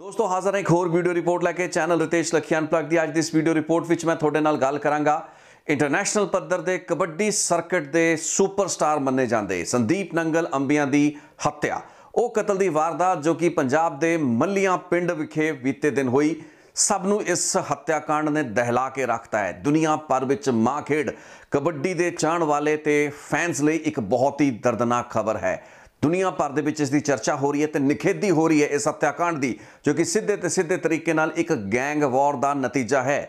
ਦੋਸਤੋ ਹਾਜ਼ਰ ਹਾਂ ਇੱਕ ਹੋਰ ਵੀਡੀਓ ਰਿਪੋਰਟ ਲੈ ਕੇ ਚੈਨਲ ਰਤੇਸ਼ ਲਖਿਆਨ ਪਲਗ ਦੀ ਅੱਜ ਦੀ ਇਸ ਵੀਡੀਓ ਰਿਪੋਰਟ ਵਿੱਚ ਮੈਂ ਤੁਹਾਡੇ ਨਾਲ ਗੱਲ ਕਰਾਂਗਾ ਇੰਟਰਨੈਸ਼ਨਲ ਪੱਧਰ ਦੇ ਕਬੱਡੀ ਸਰਕਟ ਦੇ ਸੁਪਰਸਟਾਰ ਮੰਨੇ ਜਾਂਦੇ ਸੰਦੀਪ ਨੰਗਲ ਅੰਬੀਆਂ ਦੀ ਹੱਤਿਆ ਉਹ ਕਤਲ ਦੀ ਵਾਰਦਾਤ ਜੋ ਕਿ ਪੰਜਾਬ ਦੇ ਮੱਲੀਆਂ ਪਿੰਡ ਵਿਖੇ ਬੀਤੇ ਦਿਨ ਹੋਈ ਸਭ ਨੂੰ ਇਸ ਹੱਤਿਆਕਾਂਡ ਨੇ ਦਹਿਲਾ ਕੇ ਰੱਖਤਾ ਹੈ ਦੁਨੀਆ ਭਰ ਵਿੱਚ ਮਾਂ ਖੇਡ ਕਬੱਡੀ ਦੇ ਚਾਹਣ ਵਾਲੇ ਤੇ ਫੈਨਸ ਲਈ ਇੱਕ ਬਹੁਤ ਹੀ ਦਰਦਨਾਕ ਖਬਰ ਹੈ ਦੁਨੀਆ ਭਰ ਦੇ ਵਿੱਚ ਇਸ ਦੀ ਚਰਚਾ ਹੋ ਰਹੀ ਹੈ ਤੇ ਨਿਖੇਧੀ ਹੋ ਰਹੀ ਹੈ ਇਸ ਹੱਤਿਆਕਾਂਡ ਦੀ ਜੋ ਕਿ ਸਿੱਧੇ ਤੇ ਸਿੱਧੇ ਤਰੀਕੇ ਨਾਲ ਇੱਕ ਗੈਂਗ ਵਾਰ ਦਾ ਨਤੀਜਾ ਹੈ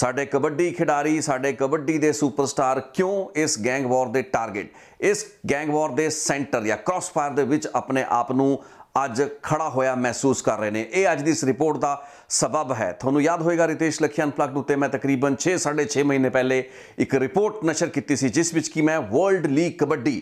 ਸਾਡੇ ਕਬੱਡੀ ਖਿਡਾਰੀ ਸਾਡੇ ਕਬੱਡੀ ਦੇ ਸੁਪਰਸਟਾਰ ਕਿਉਂ ਇਸ ਗੈਂਗ ਵਾਰ ਦੇ ਟਾਰਗੇਟ ਇਸ ਗੈਂਗ ਵਾਰ ਦੇ ਸੈਂਟਰ ਜਾਂ ਕ੍ਰਾਸ ਫਾਇਰ ਦੇ ਵਿੱਚ ਆਪਣੇ ਆਪ ਨੂੰ ਅੱਜ ਖੜਾ ਹੋਇਆ ਮਹਿਸੂਸ ਕਰ ਰਹੇ ਨੇ ਇਹ ਅੱਜ ਦੀ ਇਸ ਰਿਪੋਰਟ ਦਾ ਸਬਬ ਹੈ ਤੁਹਾਨੂੰ ਯਾਦ ਹੋਏਗਾ ਰਿਤੇਸ਼ ਲਖਿਆ ਨੂੰ ਤੇ ਮੈਂ ਤਕਰੀਬਨ 6 6.5 ਮਹੀਨੇ ਪਹਿਲੇ ਇੱਕ ਰਿਪੋਰਟ ਨਸ਼ਰ ਕੀਤੀ ਸੀ ਜਿਸ ਵਿੱਚ ਕਿ ਮੈਂ world league kabaddi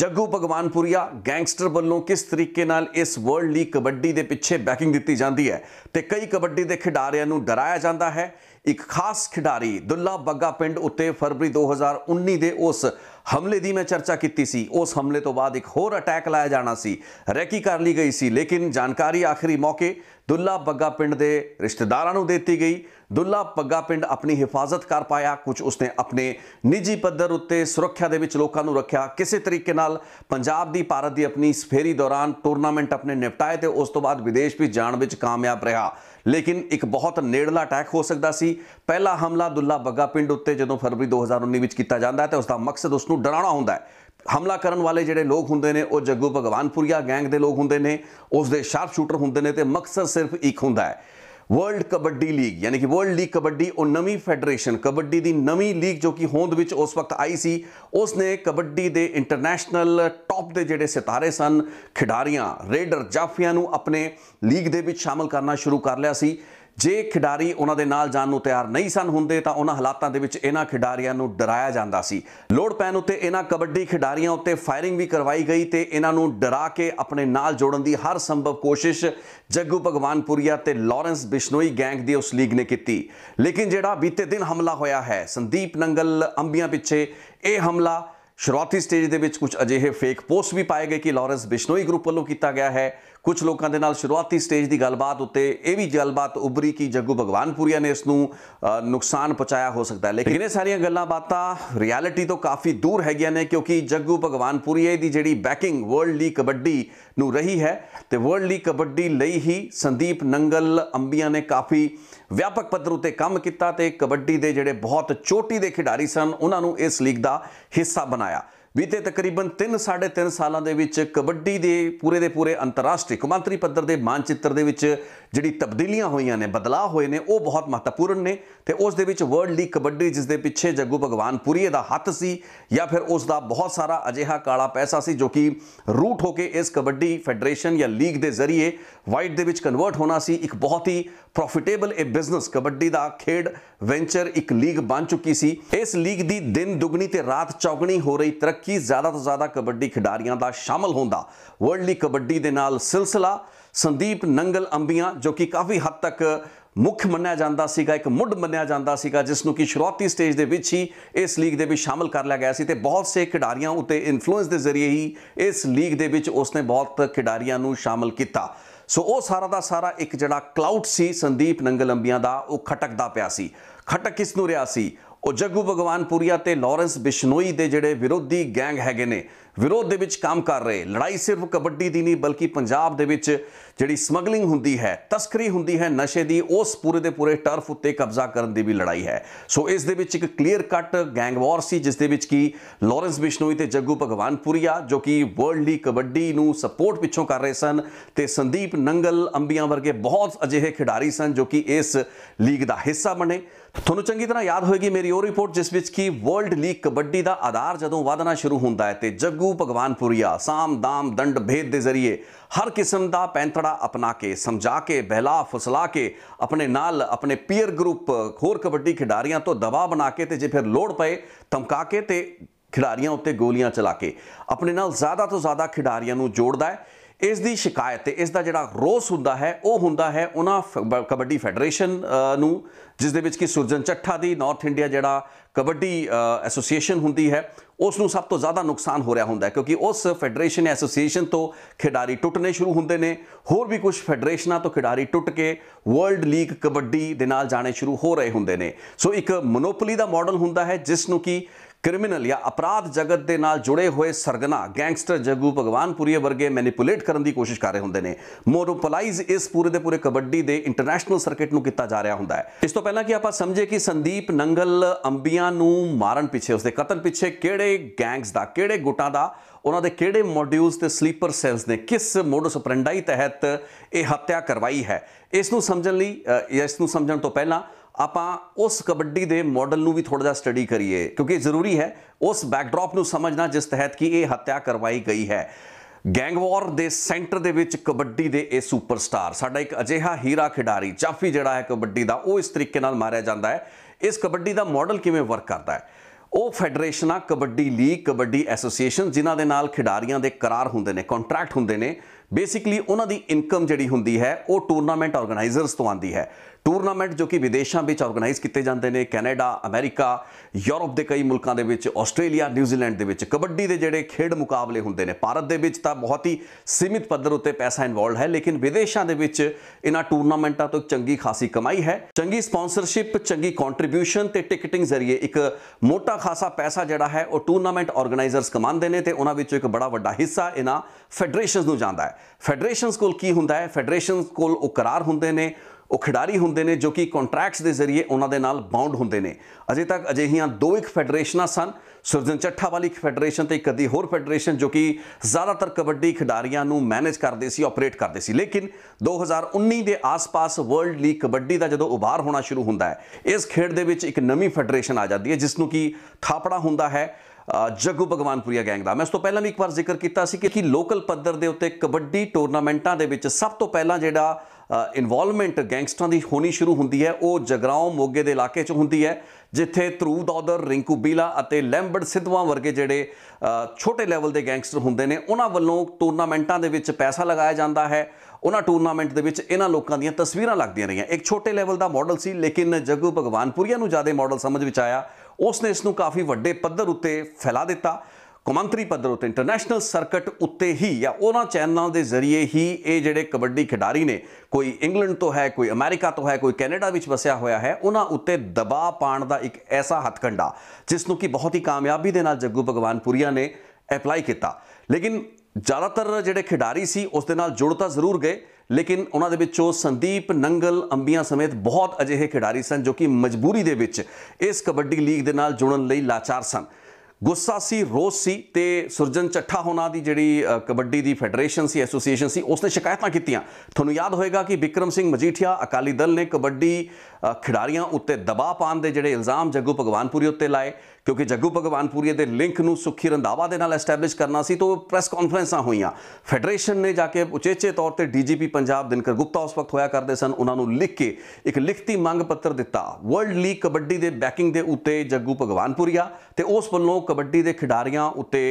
Jaggu Bhagwanpuria gangster ਵੱਲੋਂ ਕਿਸ ਤਰੀਕੇ ਨਾਲ ਇਸ ਵਰਲਡ ਲੀਗ ਕਬੱਡੀ ਦੇ ਪਿੱਛੇ ਬੈਕਿੰਗ ਦਿੱਤੀ ਜਾਂਦੀ ਹੈ ਤੇ ਕਈ ਕਬੱਡੀ ਦੇ ਖਿਡਾਰੀਆਂ ਨੂੰ ਡਰਾਇਆ ਜਾਂਦਾ ਹੈ ਇੱਕ ਖਾਸ ਖਿਡਾਰੀ ਦੁੱਲਾ ਬੱਗਾ ਪਿੰਡ ਉੱਤੇ ਫਰਵਰੀ 2019 ਦੇ ਉਸ ਹਮਲੇ ਦੀ ਮੈਂ ਚਰਚਾ ਕੀਤੀ ਸੀ ਉਸ ਹਮਲੇ ਤੋਂ ਬਾਅਦ ਇੱਕ ਹੋਰ ਅਟੈਕ ਲਾਇਆ ਜਾਣਾ ਸੀ ਰੈਕੀ ਕਰ ਲਈ ਗਈ ਸੀ ਲੇਕਿਨ ਜਾਣਕਾਰੀ ਆਖਰੀ ਮੌਕੇ ਦੁੱਲਾ ਬੱਗਾ ਪਿੰਡ ਦੇ ਰਿਸ਼ਤੇਦਾਰਾਂ ਨੂੰ ਦਿੱਤੀ ਗਈ ਦੁੱਲਾ ਬੱਗਾ ਪਿੰਡ ਆਪਣੀ ਹਿਫਾਜ਼ਤ ਕਰ ਪਾਇਆ ਕੁਝ ਉਸਨੇ ਆਪਣੇ ਨਿੱਜੀ ਪੱਧਰ ਉੱਤੇ ਸੁਰੱਖਿਆ ਦੇ ਵਿੱਚ ਲੋਕਾਂ ਨੂੰ ਰੱਖਿਆ ਕਿਸੇ ਤਰੀਕੇ ਨਾਲ ਪੰਜਾਬ ਦੀ ਭਾਰਤ ਦੀ ਆਪਣੀ ਸਫੇਰੀ ਦੌਰਾਨ ਟੂਰਨਾਮੈਂਟ ਆਪਣੇ ਨਿਪਟਾਏ ਤੇ ਉਸ ਤੋਂ ਬਾਅਦ ਵਿਦੇਸ਼ ਵੀ ਜਾਣ ਵਿੱਚ ਕਾਮਯਾਬ ਰਿਹਾ ਲੇਕਿਨ ਇੱਕ ਬਹੁਤ ਨੇੜਲਾ ਅਟੈਕ ਹੋ ਸਕਦਾ ਸੀ ਪਹਿਲਾ ਹਮਲਾ ਦੁੱਲਾ ਬੱਗਾ ਪਿੰਡ ਉੱਤੇ ਜਦੋਂ ਫਰਵਰੀ 2019 ਵਿੱਚ ਕੀਤਾ ਜਾਂਦਾ ਹੈ ਤੇ ਉਸ ਦਾ ਮਕਸਦ ਉਸ ਨੂੰ ਡਰਾਉਣਾ ਹੁੰਦਾ ਹੈ ਹਮਲਾ ਕਰਨ ਵਾਲੇ ਜਿਹੜੇ ਲੋਕ ਹੁੰਦੇ ਨੇ ਉਹ ਜੱਗੂ ਭਗਵਾਨਪੁਰੀਆ ਗੈਂਗ ਦੇ ਲੋਕ ਹੁੰਦੇ ਨੇ ਉਸ ਦੇ ਸ਼ਾਰਪ ਸ਼ੂਟਰ ਹੁੰਦੇ ਨੇ ਤੇ ਮਕਸਦ ਸਿਰਫ ਇੱਕ ਹੁੰਦਾ ਹੈ ਵਰਲਡ ਕਬੱਡੀ ਲੀਗ ਯਾਨੀ ਕਿ ਵਰਲਡ ਲੀਗ ਕਬੱਡੀ ਉਹ ਨਵੀਂ ਫੈਡਰੇਸ਼ਨ ਕਬੱਡੀ ਦੀ ਨਵੀਂ ਲੀਗ ਜੋ ਕਿ ਹੋਂਦ ਵਿੱਚ ਉਸ ਵਕਤ ਆਈ ਸੀ ਉਸ ਨੇ ਕਬੱਡੀ ਦੇ ਇੰਟਰਨੈਸ਼ਨਲ ਟੌਪ ਦੇ ਜਿਹੜੇ ਸਿਤਾਰੇ ਸਨ ਖਿਡਾਰੀਆਂ ਰੇਡਰ ਜਾਫੀਆਂ ਨੂੰ ਆਪਣੇ ਲੀਗ ਦੇ ਵਿੱਚ ਸ਼ਾਮਲ ਕਰਨਾ ਸ਼ੁਰੂ ਕਰ ਲਿਆ ਸੀ ਜੇ ਖਿਡਾਰੀ ਉਹਨਾਂ ਦੇ ਨਾਲ ਜਾਣ ਨੂੰ ਤਿਆਰ ਨਹੀਂ ਸਨ ਹੁੰਦੇ ਤਾਂ ਉਹਨਾਂ ਹਾਲਾਤਾਂ ਦੇ ਵਿੱਚ ਇਹਨਾਂ ਖਿਡਾਰੀਆਂ ਨੂੰ ਡਰਾਇਆ ਜਾਂਦਾ ਸੀ ਲੋੜ ਪੈਣ ਉੱਤੇ ਇਹਨਾਂ ਕਬੱਡੀ ਖਿਡਾਰੀਆਂ ਉੱਤੇ ਫਾਇਰਿੰਗ ਵੀ ਕਰਵਾਈ ਗਈ ਤੇ ਇਹਨਾਂ ਨੂੰ ਡਰਾ ਕੇ ਆਪਣੇ ਨਾਲ ਜੋੜਨ ਦੀ ਹਰ ਸੰਭਵ ਕੋਸ਼ਿਸ਼ ਜੱਗੂ ਭਗਵਾਨਪੁਰੀਆ ਤੇ ਲਾਰੈਂਸ ਬਿਸ਼ਨੋਈ ਗੈਂਗ ਦੀ ਉਸ ਲੀਗ ਨੇ ਕੀਤੀ ਲੇਕਿਨ ਜਿਹੜਾ ਬੀਤੇ ਦਿਨ ਹਮਲਾ ਹੋਇਆ ਹੈ ਸੰਦੀਪ ਨੰਗਲ ਅੰਬੀਆਂ ਪਿੱਛੇ ਇਹ ਹਮਲਾ ਸ਼ੁਰੂਆਤੀ ਸਟੇਜ ਦੇ ਵਿੱਚ ਕੁਝ ਅਜਿਹੇ ਫੇਕ ਪੋਸਟ ਵੀ ਪਾਏ ਗਏ ਕਿ ਲਾਰੈਂਸ ਬਿਸ਼ਨੋਈ ਗਰੁੱਪ ਵੱਲੋਂ ਕੀਤਾ ਗਿਆ ਹੈ ਕੁਝ ਲੋਕਾਂ ਦੇ ਨਾਲ ਸ਼ੁਰੂਆਤੀ ਸਟੇਜ ਦੀ ਗੱਲਬਾਤ ਉੱਤੇ ਇਹ ਵੀ ਗੱਲਬਾਤ ਉਭਰੀ ਕਿ ਜੱਗੂ ਭਗਵਾਨਪੁਰੀਆ ਨੇ ਇਸ ਨੂੰ ਨੁਕਸਾਨ ਪਹੁੰਚਾਇਆ ਹੋ ਸਕਦਾ ਹੈ ਲੇਕਿਨ ਇਹ ਸਾਰੀਆਂ ਗੱਲਾਂ ਬਾਤਾਂ ਰਿਐਲਿਟੀ ਤੋਂ ਕਾਫੀ ਦੂਰ ਹੈਗੀਆਂ ਨੇ ਕਿਉਂਕਿ ਜੱਗੂ ਭਗਵਾਨਪੁਰੀਆ ਦੀ ਜਿਹੜੀ ਬੈਕਿੰਗ ਵਰਲਡ ਲੀਗ ਕਬੱਡੀ ਨੂੰ ਰਹੀ ਹੈ ਤੇ ਵਰਲਡ ਲੀਗ ਕਬੱਡੀ ਲਈ ਹੀ ਸੰਦੀਪ ਨੰਗਲ ਅੰਬੀਆਂ ਨੇ ਕਾਫੀ ਵਿਆਪਕ ਪੱਧਰ ਉਤੇ ਕੰਮ ਕੀਤਾ ਤੇ ਕਬੱਡੀ ਦੇ ਜਿਹੜੇ ਬਹੁਤ ਚੋਟੀ ਦੇ ਖਿਡਾਰੀ ਸਨ ਉਹਨਾਂ ਨੂੰ ਇਸ ਲੀਗ ਦਾ ਹਿੱਸਾ ਬਣਾਇਆ ਬੀਤੇ ਤਕਰੀਬਨ 3-3.5 ਸਾਲਾਂ ਦੇ ਵਿੱਚ ਕਬੱਡੀ ਦੇ ਪੂਰੇ ਦੇ ਪੂਰੇ ਅੰਤਰਰਾਸ਼ਟਰੀ ਕੌਮਾਂਤਰੀ ਪੱਧਰ ਦੇ ਮਾਨਚਿੱਤਰ ਦੇ ਵਿੱਚ ਜਿਹੜੀ ਤਬਦੀਲੀਆਂ ਹੋਈਆਂ ਨੇ ਬਦਲਾਅ ਹੋਏ ਨੇ ਉਹ ਬਹੁਤ ਮਹੱਤਵਪੂਰਨ ਨੇ ਤੇ ਉਸ ਦੇ ਵਿੱਚ ਵਰਲਡ ਲੀਗ ਕਬੱਡੀ ਜਿਸ ਦੇ ਪਿੱਛੇ ਜੱਗੂ ਭਗਵਾਨ ਪੁਰੀਏ ਦਾ ਹੱਥ ਸੀ ਜਾਂ ਫਿਰ ਉਸ ਦਾ ਬਹੁਤ ਸਾਰਾ ਅਜਿਹਾ ਕਾਲਾ ਪੈਸਾ ਸੀ ਜੋ ਕਿ ਰੂਟ ਹੋ ਕੇ ਇਸ ਕਬੱਡੀ ਫੈਡਰੇਸ਼ਨ ਜਾਂ ਲੀਗ ਦੇ ਜ਼ਰੀਏ ਵਾਈਟ ਦੇ ਵਿੱਚ ਕਨਵਰਟ ਹੋਣਾ ਸੀ ਇੱਕ ਬਹੁਤ ਹੀ ਪ੍ਰੋਫਿਟੇਬਲ ਇਹ ਬਿਜ਼ਨਸ ਕਬੱਡੀ ਦਾ ਖੇਡ ਵੈਂਚਰ ਇੱਕ ਲੀਗ ਬਣ ਚੁੱਕੀ ਸੀ ਇਸ ਲੀਗ ਦੀ ਦਿਨ ਦੁਗਣੀ ਤੇ ਰਾਤ ਚੌਗਣੀ ਹੋ ਰਹੀ ਤਰੱਕੀ ਕਿ ਜ਼ਿਆਦਾ ਤੋਂ ਜ਼ਿਆਦਾ ਕਬੱਡੀ ਖਿਡਾਰੀਆਂ ਦਾ ਸ਼ਾਮਲ ਹੁੰਦਾ ਵਰਲਡ ਲੀਗ ਕਬੱਡੀ ਦੇ ਨਾਲ ਸਿਲਸਿਲਾ ਸੰਦੀਪ ਨੰਗਲ ਅੰਬੀਆਂ ਜੋ ਕਿ ਕਾਫੀ ਹੱਦ ਤੱਕ ਮੁੱਖ ਮੰਨਿਆ ਜਾਂਦਾ ਸੀਗਾ ਇੱਕ ਮੁੱਢ ਮੰਨਿਆ ਜਾਂਦਾ ਸੀਗਾ ਜਿਸ ਨੂੰ ਕਿ ਸ਼ੁਰੂਆਤੀ ਸਟੇਜ ਦੇ ਵਿੱਚ ਹੀ ਇਸ ਲੀਗ ਦੇ ਵਿੱਚ ਸ਼ਾਮਲ ਕਰ ਲਿਆ ਗਿਆ ਸੀ ਤੇ ਬਹੁਤ ਸੇ ਖਿਡਾਰੀਆਂ ਉਤੇ ਇਨਫਲੂਐਂਸ ਦੇ ਜ਼ਰੀਏ ਹੀ ਇਸ ਲੀਗ ਦੇ ਵਿੱਚ ਉਸਨੇ ਬਹੁਤ ਖਿਡਾਰੀਆਂ ਨੂੰ ਸ਼ਾਮਲ ਕੀਤਾ ਸੋ ਉਹ ਸਾਰਾ ਦਾ ਸਾਰਾ ਇੱਕ ਜਿਹੜਾ ਕਲਾਊਡ ਸੀ ਸੰਦੀਪ ਨੰਗਲ ਅੰਬੀਆਂ ਦਾ ਉਹ ਖਟਕਦਾ ਪਿਆ ਸੀ ਖਟਕ ਕਿਸ ਨੂੰ ਰਿਹਾ ਸੀ ਉਹ ਜੱਗੂ ਭਗਵਾਨਪੁਰੀਆ ਤੇ ਲਾਰੈਂਸ ਬਿਸ਼ਨੋਈ ਦੇ ਜਿਹੜੇ ਵਿਰੋਧੀ ਗੈਂਗ ਹੈਗੇ ਨੇ ਵਿਰੋਧ ਦੇ ਵਿੱਚ ਕੰਮ ਕਰ ਰਹੇ ਲੜਾਈ ਸਿਰਫ ਕਬੱਡੀ ਦੀ ਨਹੀਂ ਬਲਕਿ ਪੰਜਾਬ ਦੇ ਵਿੱਚ ਜਿਹੜੀ ਸਮਗਲਿੰਗ ਹੁੰਦੀ ਹੈ ਤਸਕਰੀ ਹੁੰਦੀ ਹੈ ਨਸ਼ੇ ਦੀ ਉਸ ਪੂਰੇ ਦੇ ਪੂਰੇ ਟਰਫ ਉੱਤੇ ਕਬਜ਼ਾ ਕਰਨ ਦੀ ਵੀ ਲੜਾਈ ਹੈ ਸੋ ਇਸ ਦੇ ਵਿੱਚ ਇੱਕ ਕਲੀਅਰ ਕੱਟ ਗੈਂਗ ਵਾਰ ਸੀ ਜਿਸ ਦੇ ਵਿੱਚ ਕੀ ਲਾਰੈਂਸ ਬਿਸ਼ਨੋਈ ਤੇ ਜੱਗੂ ਭਗਵਾਨਪੁਰੀਆ ਜੋ ਕਿ ਵਰਲਡ ਲੀਗ ਕਬੱਡੀ ਨੂੰ ਸਪੋਰਟ ਪਿੱਛੋਂ ਕਰ ਰਹੇ ਸਨ ਤੇ ਸੰਦੀਪ ਨੰਗਲ ਅੰਬੀਆਂ ਵਰਗੇ ਬਹੁਤ ਅਜਿਹੇ ਖਿਡਾਰੀ ਸਨ ਜੋ ਕਿ ਇਸ ਲੀਗ ਦਾ ਹਿੱਸਾ ਬਣੇ ਤੁਹਾਨੂੰ ਚੰਗੀ ਤਰ੍ਹਾਂ ਯਾਦ ਹੋਏਗੀ ਮੇਰੀ ਉਹ ਰਿਪੋਰਟ ਜਿਸ ਵਿੱਚ ਕੀ ਵਰਲਡ ਲੀਗ ਕਬੱਡੀ ਦਾ ਆਧਾਰ ਜਦੋਂ ਵਧਣਾ ਸ਼ੁਰੂ ਹੁੰਦਾ ਹੈ ਤੇ ਜੱਗੂ ਭਗਵਾਨ ਪੁਰੀਆ ਸਾਮ ਦਾਮ ਦੰਡ ਭੇਦ ਦੇ ਜ਼ਰੀਏ ਹਰ ਕਿਸਮ ਦਾ ਪੈਂਤੜਾ ਅਪਣਾ ਕੇ ਸਮਝਾ ਕੇ ਬਹਿਲਾ ਫਸਲਾ ਕੇ ਆਪਣੇ ਨਾਲ ਆਪਣੇ ਪੀਅਰ ਗਰੁੱਪ ਹੋਰ ਕਬੱਡੀ ਖਿਡਾਰੀਆਂ ਤੋਂ ਦਬਾਅ ਬਣਾ ਕੇ ਤੇ ਜੇ ਫਿਰ ਲੋੜ ਪਏ ਧਮਕਾ ਕੇ ਤੇ ਖਿਡਾਰੀਆਂ ਉੱਤੇ ਗੋਲੀਆਂ ਚਲਾ ਕੇ ਆਪਣੇ ਨਾਲ ਜ਼ਿਆਦਾ ਤੋਂ ਜ਼ਿਆਦਾ ਖਿਡਾਰੀਆਂ ਨੂੰ ਜੋੜਦਾ ਹੈ ਇਸ ਦੀ ਸ਼ਿਕਾਇਤ ਇਸ ਦਾ ਜਿਹੜਾ ਰੋਸ ਹੁੰਦਾ ਹੈ ਉਹ ਹੁੰਦਾ ਹੈ ਉਹਨਾਂ ਕਬੱਡੀ ਫੈਡਰੇਸ਼ਨ ਨੂੰ ਜਿਸ ਦੇ ਵਿੱਚ ਕਿ ਸੁਰਜਨ ਚੱਠਾ ਦੀ ਨਾਰਥ ਇੰਡੀਆ ਜਿਹੜਾ ਕਬੱਡੀ ਐਸੋਸੀਏਸ਼ਨ ਹੁੰਦੀ ਹੈ ਉਸ ਨੂੰ ਸਭ ਤੋਂ ਜ਼ਿਆਦਾ ਨੁਕਸਾਨ ਹੋ ਰਿਹਾ ਹੁੰਦਾ ਹੈ ਕਿਉਂਕਿ ਉਸ ਫੈਡਰੇਸ਼ਨ ਐਸੋਸੀਏਸ਼ਨ ਤੋਂ ਖਿਡਾਰੀ ਟੁੱਟਨੇ ਸ਼ੁਰੂ ਹੁੰਦੇ ਨੇ ਹੋਰ ਵੀ ਕੁਝ ਫੈਡਰੇਸ਼ਨਾਂ ਤੋਂ ਖਿਡਾਰੀ ਟੁੱਟ ਕੇ ਵਰਲਡ ਲੀਗ ਕਬੱਡੀ ਦੇ ਨਾਲ ਜਾਣੇ ਸ਼ੁਰੂ ਹੋ ਰਹੇ ਹੁੰਦੇ ਨੇ ਸੋ ਇੱਕ ਮੋਨੋਪੋਲੀ ਦਾ ਮਾਡਲ ਹੁੰਦਾ ਹੈ ਜਿਸ ਨੂੰ ਕਿ ਕ੍ਰਿਮੀਨਲ ਜਾਂ ਅਪਰਾਧ ਜਗਤ ਦੇ ਨਾਲ ਜੁੜੇ ਹੋਏ ਸਰਗਨਾ ਗੈਂਗਸਟਰ ਜਗੂ ਭਗਵਾਨਪੁਰੀਏ ਵਰਗੇ ਮੈਨੀਪੂਲੇਟ ਕਰਨ ਦੀ ਕੋਸ਼ਿਸ਼ ਕਰ ਰਹੇ ਹੁੰਦੇ ਨੇ ਮੋਨੋਪੋਲਾਈਜ਼ ਇਸ ਪੂਰੇ ਦੇ ਪੂਰੇ ਕਬੱਡੀ ਦੇ ਇੰਟਰਨੈਸ਼ਨਲ ਸਰਕਟ ਨੂੰ ਕੀਤਾ ਜਾ ਰਿਹਾ ਹੁੰਦਾ ਹੈ ਇਸ ਤੋਂ ਪਹਿਲਾਂ ਕਿ ਆਪਾਂ ਸਮਝੇ ਕਿ ਸੰਦੀਪ ਨੰਗਲ ਅੰਬੀਆਂ ਨੂੰ ਮਾਰਨ ਪਿੱਛੇ ਉਸਦੇ ਕਤਲ ਪਿੱਛੇ ਕਿਹੜੇ ਗੈਂਗਸ ਦਾ ਕਿਹੜੇ ਗੁੱਟਾਂ ਦਾ ਉਹਨਾਂ ਦੇ ਕਿਹੜੇ ਮੋਡਿਊਲਸ ਤੇ ਸਲੀਪਰ ਸੈਲਸ ਨੇ ਕਿਸ ਮੋਡਸ ਆਪਰੈਂਡਾਈ ਤਹਿਤ ਇਹ ਹੱਤਿਆ ਕਰਵਾਈ ਹੈ ਇਸ ਨੂੰ ਸਮਝਣ ਲਈ ਇਸ ਨੂੰ ਸਮਝਣ ਤੋਂ ਪਹਿਲਾਂ ਆਪਾਂ ਉਸ ਕਬੱਡੀ ਦੇ ਮਾਡਲ ਨੂੰ ਵੀ ਥੋੜਾ ਜਿਹਾ ਸਟੱਡੀ ਕਰੀਏ ਕਿਉਂਕਿ ਜ਼ਰੂਰੀ ਹੈ ਉਸ ਬੈਕਡ੍ਰੌਪ ਨੂੰ ਸਮਝਣਾ ਜਿਸ ਤਹਿਤ ਕਿ ਇਹ ਹੱਤਿਆ ਕਰਵਾਈ ਗਈ ਹੈ ਗੈਂਗ ਵਾਰ ਦੇ ਸੈਂਟਰ ਦੇ ਵਿੱਚ ਕਬੱਡੀ ਦੇ ਇਹ ਸੁਪਰਸਟਾਰ ਸਾਡਾ ਇੱਕ ਅਜਿਹਾ ਹੀਰਾ ਖਿਡਾਰੀ ਚਾਫੀ ਜਿਹੜਾ ਹੈ ਕਬੱਡੀ ਦਾ ਉਹ ਇਸ ਤਰੀਕੇ ਨਾਲ ਮਾਰਿਆ ਜਾਂਦਾ ਹੈ ਇਸ ਕਬੱਡੀ ਦਾ ਮਾਡਲ ਕਿਵੇਂ ਵਰਕ ਕਰਦਾ ਹੈ ਉਹ ਫੈਡਰੇਸ਼ਨਾਂ ਕਬੱਡੀ ਲੀਗ ਕਬੱਡੀ ਐਸੋਸੀਏਸ਼ਨ ਜਿਨ੍ਹਾਂ ਦੇ ਨਾਲ ਖਿਡਾਰੀਆਂ ਦੇ ਕਰਾਰ ਹੁੰਦੇ ਨੇ ਕੰਟਰੈਕਟ ਹੁੰਦੇ ਨੇ ਬੇਸਿਕਲੀ ਉਹਨਾਂ ਦੀ ਇਨਕਮ ਜਿਹੜੀ ਹੁੰਦੀ ਹੈ ਉਹ ਟੂਰਨਾਮੈਂਟ ਆਰਗੇਨਾਈਜ਼ਰਸ ਤੋਂ ਆਉਂਦੀ ਹੈ ਟੂਰਨਾਮੈਂਟ ਜੋ ਕਿ ਵਿਦੇਸ਼ਾਂ ਵਿੱਚ ਆਰਗੇਨਾਈਜ਼ ਕੀਤੇ ਜਾਂਦੇ ਨੇ ਕੈਨੇਡਾ ਅਮਰੀਕਾ ਯੂਰਪ ਦੇ ਕਈ ਮੁਲਕਾਂ ਦੇ ਵਿੱਚ ਆਸਟ੍ਰੇਲੀਆ ਨਿਊਜ਼ੀਲੈਂਡ ਦੇ ਵਿੱਚ ਕਬੱਡੀ ਦੇ ਜਿਹੜੇ ਖੇਡ ਮੁਕਾਬਲੇ ਹੁੰਦੇ ਨੇ ਭਾਰਤ ਦੇ ਵਿੱਚ ਤਾਂ ਬਹੁਤ ਹੀ ਸੀਮਿਤ ਪੱਧਰ ਉੱਤੇ ਪੈਸਾ ਇਨਵੋਲਡ ਹੈ ਲੇਕਿਨ ਵਿਦੇਸ਼ਾਂ ਦੇ ਵਿੱਚ ਇਹਨਾਂ ਟੂਰਨਾਮੈਂਟਾਂ ਤੋਂ ਚੰਗੀ ਖਾਸੀ ਕਮਾਈ ਹੈ ਚੰਗੀ ਸਪਾਂਸਰਸ਼ਿਪ ਚੰਗੀ ਕੰਟਰੀਬਿਊਸ਼ਨ ਤੇ ਟਿਕਟਿੰਗ ਜ਼ਰੀਏ ਇੱਕ ਮੋਟਾ ਖਾਸਾ ਪੈਸਾ ਜਿਹੜਾ ਹੈ ਉਹ ਟੂਰਨਾਮੈਂਟ ਆਰਗੇਨਾਈਜ਼ਰਸ ਕਮਾਉਂਦੇ ਨੇ ਤੇ ਉਹਨਾਂ ਵਿੱਚੋਂ ਇੱਕ ਬੜਾ ਵੱਡਾ ਹਿੱਸਾ ਇਹਨਾਂ ਫੈਡਰੇਸ਼ਨਸ ਨੂੰ ਜਾਂਦਾ ਹੈ ਫੈਡਰੇਸ਼ਨਸ ਕੋਲ ਕੀ ਹੁੰਦਾ ਹੈ ਫੈਡਰੇਸ਼ਨਸ ਕੋਲ ਉਹ ਕਰਾਰ ਹੁੰਦੇ ਨੇ ਉਹ ਖਿਡਾਰੀ ਹੁੰਦੇ ਨੇ ਜੋ ਕਿ ਕੰਟਰੈਕਟਸ ਦੇ ਜ਼ਰੀਏ ਉਹਨਾਂ ਦੇ ਨਾਲ ਬਾਉਂਡ ਹੁੰਦੇ ਨੇ ਅਜੇ ਤੱਕ ਅਜਿਹੀਆਂ ਦੋ ਇੱਕ ਫੈਡਰੇਸ਼ਨਾਂ ਸਨ ਸੁਰਜਨ ਚੱਠਾ ਵਾਲੀ ਇੱਕ ਫੈਡਰੇਸ਼ਨ ਤੇ ਇੱਕ ਅੱਧੀ ਹੋਰ ਫੈਡਰੇਸ਼ਨ ਜੋ ਕਿ ਜ਼ਿਆਦਾਤਰ ਕਬੱਡੀ ਖਿਡਾਰੀਆਂ ਨੂੰ ਮੈਨੇਜ ਕਰਦੇ ਸੀ ਆਪਰੇਟ ਕਰਦੇ ਸੀ ਲੇਕਿਨ 2019 ਦੇ ਆਸ-ਪਾਸ ਵਰਲਡ ਲੀਗ ਕਬੱਡੀ ਦਾ ਜਦੋਂ ਉਭਾਰ ਹੋਣਾ ਸ਼ੁਰੂ ਹੁੰਦਾ ਹੈ ਇਸ ਖੇਡ ਦੇ ਵਿੱਚ ਇੱਕ ਨਵੀਂ ਫੈਡਰੇਸ਼ਨ ਆ ਜਾਂਦੀ ਹੈ ਜਿਸ ਨੂੰ ਕਿ ਥਾਪੜਾ ਹੁੰਦਾ ਹੈ ਜੱਗੂ ਭਗਵਾਨਪੁਰੀਆ ਗੈਂਗ ਦਾ ਮੈਂ ਇਸ ਤੋਂ ਪਹਿਲਾਂ ਵੀ ਇੱਕ ਵਾਰ ਜ਼ਿਕਰ ਕੀਤਾ ਸੀ ਕਿ ਲੋਕਲ ਪੱਧਰ ਦੇ ਉੱਤੇ ਕਬੱਡੀ ਟੂਰਨਾਮੈਂਟਾਂ ਦੇ ਵਿੱਚ ਸਭ ਤੋਂ ਪਹਿਲਾਂ ਜਿਹੜਾ ਇਨਵੋਲਵਮੈਂਟ ਗੈਂਗਸਟਰਾਂ ਦੀ ਹੋਣੀ ਸ਼ੁਰੂ ਹੁੰਦੀ ਹੈ ਉਹ ਜਗਰਾਉਂ ਮੋਗੇ ਦੇ ਇਲਾਕੇ 'ਚ ਹੁੰਦੀ ਹੈ ਜਿੱਥੇ ਧਰੂ ਦੌਦਰ ਰਿੰਕੂ ਬੀਲਾ ਅਤੇ ਲੈਂਬਰਡ ਸਿੱਧਵਾਂ ਵਰਗੇ ਜਿਹੜੇ ਛੋਟੇ ਲੈਵਲ ਦੇ ਗੈਂਗਸਟਰ ਹੁੰਦੇ ਨੇ ਉਹਨਾਂ ਵੱਲੋਂ ਟੂਰਨਾਮੈਂਟਾਂ ਦੇ ਵਿੱਚ ਪੈਸਾ ਲਗਾਇਆ ਜਾਂਦਾ ਹੈ ਉਹਨਾਂ ਟੂਰਨਾਮੈਂਟ ਦੇ ਵਿੱਚ ਇਹਨਾਂ ਲੋਕਾਂ ਦੀਆਂ ਤਸਵੀਰਾਂ ਲੱਗਦੀਆਂ ਰਹੀਆਂ ਇੱਕ ਛੋਟੇ ਲੈਵਲ ਦਾ ਮਾਡਲ ਸੀ ਲੇਕਿਨ ਜਗੂ ਭਗਵਾਨਪੁਰੀਆ ਨੂੰ ਜ਼ਿਆਦਾ ਮਾਡਲ ਸਮਝ ਵਿੱਚ ਆਇਆ ਉਸ ਨੇ ਇਸ ਨੂੰ ਕਾਫੀ ਵੱਡੇ ਪੱਧਰ ਉੱਤੇ ਫੈਲਾ ਦਿੱਤਾ ਕੌਮਾਂਤਰੀ ਪੱਧਰ ਉੱਤੇ ਇੰਟਰਨੈਸ਼ਨਲ ਸਰਕਟ ਉੱਤੇ ਹੀ ਜਾਂ ਉਹਨਾਂ ਚੈਨਲਾਂ ਦੇ ਜ਼ਰੀਏ ਹੀ ਇਹ ਜਿਹੜੇ ਕਬੱਡੀ ਖਿਡਾਰੀ ਨੇ ਕੋਈ ਇੰਗਲੈਂਡ ਤੋਂ ਹੈ ਕੋਈ ਅਮਰੀਕਾ ਤੋਂ ਹੈ ਕੋਈ ਕੈਨੇਡਾ ਵਿੱਚ ਵਸਿਆ ਹੋਇਆ ਹੈ ਉਹਨਾਂ ਉੱਤੇ ਦਬਾਅ ਪਾਣ ਦਾ ਇੱਕ ਐਸਾ ਹੱਥਕੰਡਾ ਜਿਸ ਨੂੰ ਕਿ ਬਹੁਤ ਹੀ ਕਾਮਯਾਬੀ ਦੇ ਨਾਲ ਜੱਗੂ ਭਗਵਾਨਪੁਰੀਆ ਨੇ ਅਪਲਾਈ ਕੀਤਾ ਲੇਕਿਨ ਜ਼ਿਆਦਾਤਰ ਜਿਹੜੇ ਖਿਡਾਰੀ ਸੀ ਉਸ ਦੇ ਨਾਲ ਜੁੜ ਤਾਂ ਜ਼ਰੂਰ ਗਏ ਲੇਕਿਨ ਉਹਨਾਂ ਦੇ ਵਿੱਚੋਂ ਸੰਦੀਪ ਨੰਗਲ ਅੰਬੀਆਂ ਸਮੇਤ ਬਹੁਤ ਅਜਿਹੇ ਖਿਡਾਰੀ ਸਨ ਜੋ ਕਿ ਮਜਬੂਰੀ ਦੇ ਵਿੱਚ ਇਸ ਕਬੱਡੀ ਲੀਗ ਦੇ ਨਾਲ ਜੁੜਨ ਲਈ ਲਾਚਾਰ ਸਨ ਗੁੱਸਾ ਸੀ ਰੋਸ ਸੀ ਤੇ ਸੁਰਜਨ ਚੱਠਾ ਹੋਣਾ ਦੀ ਜਿਹੜੀ ਕਬੱਡੀ ਦੀ ਫੈਡਰੇਸ਼ਨ ਸੀ ਐਸੋਸੀਏਸ਼ਨ ਸੀ ਉਸਨੇ ਸ਼ਿਕਾਇਤਾਂ ਕੀਤੀਆਂ ਤੁਹਾਨੂੰ ਯਾਦ ਹੋਏਗਾ ਕਿ ਵਿਕਰਮ ਸਿੰਘ ਮਜੀਠੀਆ ਅਕਾਲੀ ਦਲ ਨੇ ਕਬੱਡੀ ਖਿਡਾਰੀਆਂ ਉੱਤੇ ਦਬਾਅ ਪਾਉਣ ਦੇ ਜਿਹੜੇ ਇਲਜ਼ਾਮ ਜੱਗੂ ਭਗਵਾਨਪੁਰੀ ਉੱਤੇ ਲਾਏ ਕਿਉਂਕਿ ਜੱਗੂ ਭਗਵਾਨਪੁਰੀ ਦੇ ਲਿੰਕ ਨੂੰ ਸੁਖੀ ਰੰਦਾਵਾ ਦੇ ਨਾਲ ਐਸਟੈਬਲਿਸ਼ ਕਰਨਾ ਸੀ ਤਾਂ ਪ੍ਰੈਸ ਕਾਨਫਰੰਸਾਂ ਹੋਈਆਂ ਫੈਡਰੇਸ਼ਨ ਨੇ ਜਾ ਕੇ ਉਚੇਚੇ ਤੌਰ ਤੇ ਡੀਜੀਪੀ ਪੰਜਾਬ ਦਿਨਕਰ ਗੁਪਤਾ ਉਸ ਵਕਤ ਹੋਇਆ ਕਰਦੇ ਸਨ ਉਹਨਾਂ ਨੂੰ ਲਿਖ ਕੇ ਇੱਕ ਲਿਖਤੀ ਮੰਗ ਪੱਤਰ ਦਿੱਤਾ ਵਰਲਡ ਲੀਗ ਕਬੱਡੀ ਦੇ ਬੈਕਿੰਗ ਦੇ ਉੱਤੇ ਜੱਗੂ ਭਗਵਾਨਪੁਰੀਆ ਤੇ ਉਸ ਵੱਲੋਂ ਕਬੱਡੀ ਦੇ ਖਿਡਾਰੀਆਂ ਉੱਤੇ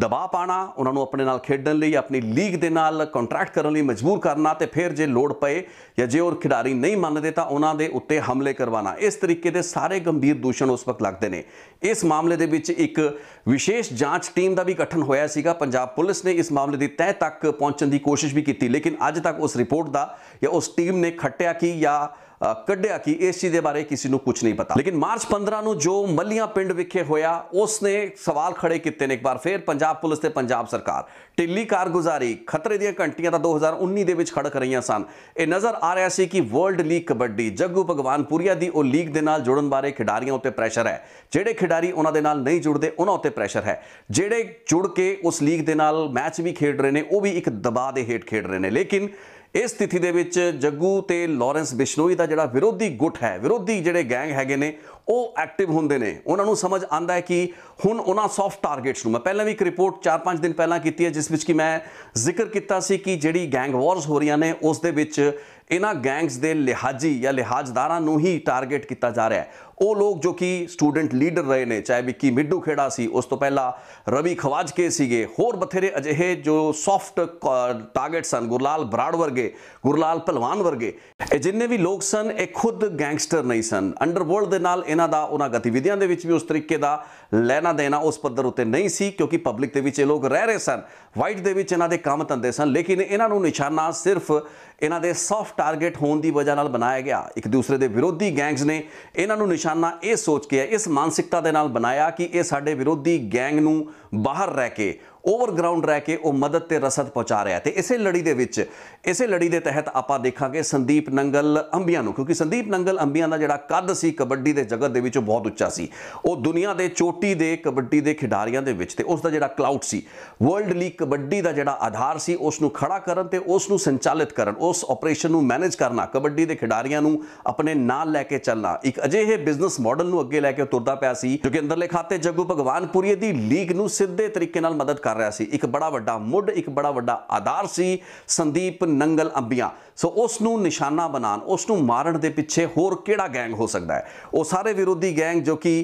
ਦਬਾਅ ਪਾਣਾ ਉਹਨਾਂ ਨੂੰ ਆਪਣੇ ਨਾਲ ਖੇਡਣ ਲਈ ਆਪਣੀ ਲੀਗ ਦੇ ਨਾਲ ਕੰਟਰੈਕਟ ਕਰਨ ਲਈ ਮਜਬੂਰ ਕਰਨਾ ਤੇ ਫਿਰ ਜੇ ਲੋੜ ਪਏ ਜਾਂ ਜੇ ਹੋਰ ਖਿਡਾਰੀ ਨਹੀਂ ਮੰਨਦੇ ਤਾਂ ਉਹਨਾਂ ਦੇ ਉੱਤੇ ਉੱਤੇ ਹਮਲੇ ਕਰਵਾਣਾ ਇਸ ਤਰੀਕੇ ਦੇ ਸਾਰੇ ਗੰਭੀਰ ਦੂਸ਼ਣ ਉਸ ਵਕਤ ਲੱਗਦੇ ਨੇ ਇਸ ਮਾਮਲੇ ਦੇ ਵਿੱਚ ਇੱਕ ਵਿਸ਼ੇਸ਼ ਜਾਂਚ ਟੀਮ ਦਾ ਵੀ ਗਠਨ ਹੋਇਆ ਸੀਗਾ ਪੰਜਾਬ ਪੁਲਿਸ ਨੇ ਇਸ ਮਾਮਲੇ ਦੀ ਤਹਿ ਤੱਕ ਪਹੁੰਚਣ ਦੀ ਕੋਸ਼ਿਸ਼ ਵੀ ਕੀਤੀ ਲੇਕਿਨ ਅੱਜ ਤੱਕ ਉਸ ਰਿਪੋਰਟ ਦਾ ਜਾਂ ਉਸ ਟੀਮ ਨੇ ਖੱਟਿਆ ਕੀ ਜਾਂ ਕੱਢਿਆ ਕਿ ਇਸ ਚੀਜ਼ ਦੇ ਬਾਰੇ ਕਿਸੇ ਨੂੰ ਕੁਝ ਨਹੀਂ ਪਤਾ ਲੇਕਿਨ ਮਾਰਚ 15 ਨੂੰ ਜੋ ਮੱਲੀਆਂ ਪਿੰਡ ਵਿਖੇ ਹੋਇਆ ਉਸ ਨੇ ਸਵਾਲ ਖੜੇ ਕੀਤੇ ਨੇ ਇੱਕ ਵਾਰ ਫੇਰ ਪੰਜਾਬ ਪੁਲਿਸ ਤੇ ਪੰਜਾਬ ਸਰਕਾਰ ਢਿੱਲੀ ਕਾਰਗੁਜ਼ਾਰੀ ਖਤਰੇ ਦੀਆਂ ਘੰਟੀਆਂ ਤਾਂ 2019 ਦੇ ਵਿੱਚ ਖੜਕ ਰਹੀਆਂ ਸਨ ਇਹ ਨਜ਼ਰ ਆ ਰਿਹਾ ਸੀ ਕਿ ਵਰਲਡ ਲੀਗ ਕਬੱਡੀ ਜੱਗੂ ਭਗਵਾਨਪੁਰੀਆ ਦੀ ਉਹ ਲੀਗ ਦੇ ਨਾਲ ਜੁੜਨ ਬਾਰੇ ਖਿਡਾਰੀਆਂ ਉੱਤੇ ਪ੍ਰੈਸ਼ਰ ਹੈ ਜਿਹੜੇ ਖਿਡਾਰੀ ਉਹਨਾਂ ਦੇ ਨਾਲ ਨਹੀਂ ਜੁੜਦੇ ਉਹਨਾਂ ਉੱਤੇ ਪ੍ਰੈਸ਼ਰ ਹੈ ਜਿਹੜੇ ਜੁੜ ਕੇ ਉਸ ਲੀਗ ਦੇ ਨਾਲ ਮੈਚ ਵੀ ਖੇਡ ਰਹੇ ਨੇ ਉਹ ਵੀ ਇੱਕ ਦਬਾਅ ਦੇ ਹੇਠ ਖੇਡ ਰਹੇ ਨੇ ਲੇਕਿਨ ਇਸ ਸਥਿਤੀ ਦੇ ਵਿੱਚ ਜੱਗੂ ਤੇ ਲਾਰੈਂਸ ਬਿਸ਼ਨੋਈ ਦਾ ਜਿਹੜਾ ਵਿਰੋਧੀ ਗੁੱਟ ਹੈ ਵਿਰੋਧੀ ਜਿਹੜੇ ਗੈਂਗ ਹੈਗੇ ਨੇ ਉਹ ਐਕਟਿਵ ਹੁੰਦੇ ਨੇ ਉਹਨਾਂ ਨੂੰ ਸਮਝ ਆਂਦਾ ਹੈ ਕਿ ਹੁਣ ਉਹਨਾਂ ਸੌਫਟ ਟਾਰਗੇਟਸ ਨੂੰ ਮੈਂ ਪਹਿਲਾਂ ਵੀ ਇੱਕ ਰਿਪੋਰਟ 4-5 ਦਿਨ ਪਹਿਲਾਂ ਕੀਤੀ ਹੈ ਜਿਸ ਵਿੱਚ ਕਿ ਮੈਂ ਜ਼ਿਕਰ ਕੀਤਾ ਸੀ ਕਿ ਜਿਹੜੀ ਗੈਂਗ ਵਾਰਸ ਹੋ ਰਹੀਆਂ ਨੇ ਉਸ ਦੇ ਵਿੱਚ ਇਹਨਾਂ ਗੈਂਗਸ ਦੇ ਲਿਹਾਜੀ ਜਾਂ ਲਿਹਾਜ਼ਦਾਰਾਂ ਨੂੰ ਹੀ ਟਾਰਗੇਟ ਕੀਤਾ ਜਾ ਰਿਹਾ ਹੈ ਉਹ ਲੋਕ ਜੋ ਕਿ ਸਟੂਡੈਂਟ ਲੀਡਰ ਰਹੇ ਨੇ ਚਾਹੇ ਵਿੱਕੀ ਮਿੱਡੂ ਖੇੜਾ ਸੀ ਉਸ ਤੋਂ ਪਹਿਲਾਂ ਰਵੀ ਖਵਾਜਕੇ ਸੀਗੇ ਹੋਰ ਬਥੇਰੇ ਅਜਿਹੇ ਜੋ ਸੌਫਟ ਟਾਰਗੇਟ ਸਨ ਗੁਰਲਾਲ ਬਰਾੜ ਵਰਗੇ ਗੁਰਲਾਲ ਪਹਿਲਵਾਨ ਵਰਗੇ ਇਹ ਜਿੰਨੇ ਵੀ ਲੋਕ ਸਨ ਇਹ ਖੁਦ ਗੈਂਗਸਟਰ ਨਹੀਂ ਸਨ ਅੰਡਰਵਰਲਡ ਦੇ ਨਾਲ ਇਹਨਾਂ ਦਾ ਉਹਨਾਂ ਗਤੀਵਿਧੀਆਂ ਦੇ ਵਿੱਚ ਵੀ ਉਸ ਤਰੀਕੇ ਦਾ ਲੈਣਾ ਦੇਣਾ ਉਸ ਪੱਧਰ ਉੱਤੇ ਨਹੀਂ ਸੀ ਕਿਉਂਕਿ ਪਬਲਿਕ ਦੇ ਵਿੱਚ ਇਹ ਲੋਕ ਰਹਿ ਰਹੇ ਸਨ ਵਾਈਟ ਦੇ ਵਿੱਚ ਇਹਨਾਂ ਦੇ ਕੰਮ ਧੰਦੇ ਸਨ ਲੇਕਿਨ ਇਹਨਾਂ ਨੂੰ ਨਿਸ਼ਾਨਾ ਸਿਰਫ ਇਹਨਾਂ ਦੇ ਸੌਫਟ ਟਾਰਗੇਟ ਹੋਣ ਦੀ ਵਜ੍ਹਾ ਨਾਲ ਬਣਾਇਆ ਗਿਆ ਇੱਕ ਦੂਸਰੇ ਦੇ ਵਿਰੋਧੀ ਗੈਂਗਸ ਨੇ ਇਹਨਾਂ ਨੂੰ ਨਿਸ਼ਾਨਾ ਇਹ ਸੋਚ ਕੇ ਹੈ ਇਸ ਮਾਨਸਿਕਤਾ ਦੇ ਨਾਲ ਬਣਾਇਆ ਕਿ ਇਹ ਸਾਡੇ ਵਿਰੋਧੀ ਗੈਂਗ ਨੂੰ ਬਾਹਰ ਰਹਿ ਕੇ ਓਵਰਗਰਾਉਂਡ ਰਹਿ ਕੇ ਉਹ ਮਦਦ ਤੇ ਰਸਦ ਪਹੁੰਚਾ ਰਿਹਾ ਤੇ ਇਸੇ ਲੜੀ ਦੇ ਵਿੱਚ ਇਸੇ ਲੜੀ ਦੇ ਤਹਿਤ ਆਪਾਂ ਦੇਖਾਂਗੇ ਸੰਦੀਪ ਨੰਗਲ ਅੰਬੀਆਂ ਨੂੰ ਕਿਉਂਕਿ ਸੰਦੀਪ ਨੰਗਲ ਅੰਬੀਆਂ ਦਾ ਜਿਹੜਾ ਕੱਦ ਸੀ ਕਬੱਡੀ ਦੇ ਜਗਤ ਦੇ ਵਿੱਚ ਬਹੁਤ ਉੱਚਾ ਸੀ ਉਹ ਦੁਨੀਆ ਦੇ ਚੋਟੀ ਦੇ ਕਬੱਡੀ ਦੇ ਖਿਡਾਰੀਆਂ ਦੇ ਵਿੱਚ ਤੇ ਉਸ ਦਾ ਜਿਹੜਾ ਕਲਾਊਡ ਸੀ ਵਰਲਡ ਲੀਗ ਕਬੱਡੀ ਦਾ ਜਿਹੜਾ ਆਧਾਰ ਸੀ ਉਸ ਨੂੰ ਖੜਾ ਕਰਨ ਤੇ ਉਸ ਨੂੰ ਸੰਚਾਲਿਤ ਕਰਨ ਉਸ ਆਪਰੇਸ਼ਨ ਨੂੰ ਮੈਨੇਜ ਕਰਨਾ ਕਬੱਡੀ ਦੇ ਖਿਡਾਰੀਆਂ ਨੂੰ ਆਪਣੇ ਨਾਲ ਲੈ ਕੇ ਚੱਲਣਾ ਇੱਕ ਅਜਿਹੇ ਬਿਜ਼ਨਸ ਮਾਡਲ ਨੂੰ ਅੱਗੇ ਲੈ ਕੇ ਤੁਰਦਾ ਪਿਆ ਸੀ ਜੋ ਕਿ ਅੰਦਰਲੇ ਖਾਤੇ ਜੱਗੂ ਪੁਰੀਏ ਦੀ ਲੀਗ ਨੂੰ ਸਿੱਧੇ ਤਰੀਕੇ ਨਾਲ ਮਦਦ ਕਰ ਕਰ ਰਿਹਾ ਸੀ ਇੱਕ ਬੜਾ ਵੱਡਾ ਮੁੱਢ ਇੱਕ ਬੜਾ ਵੱਡਾ ਆਧਾਰ ਸੀ ਸੰਦੀਪ ਨੰਗਲ ਅੰਬੀਆਂ ਸੋ ਉਸ ਨੂੰ ਨਿਸ਼ਾਨਾ ਬਣਾਣ ਉਸ ਨੂੰ ਮਾਰਨ ਦੇ ਪਿੱਛੇ ਹੋਰ ਕਿਹੜਾ ਗੈਂਗ ਹੋ ਸਕਦਾ ਹੈ ਉਹ ਸਾਰੇ ਵਿਰੋਧੀ ਗੈਂਗ ਜੋ ਕਿ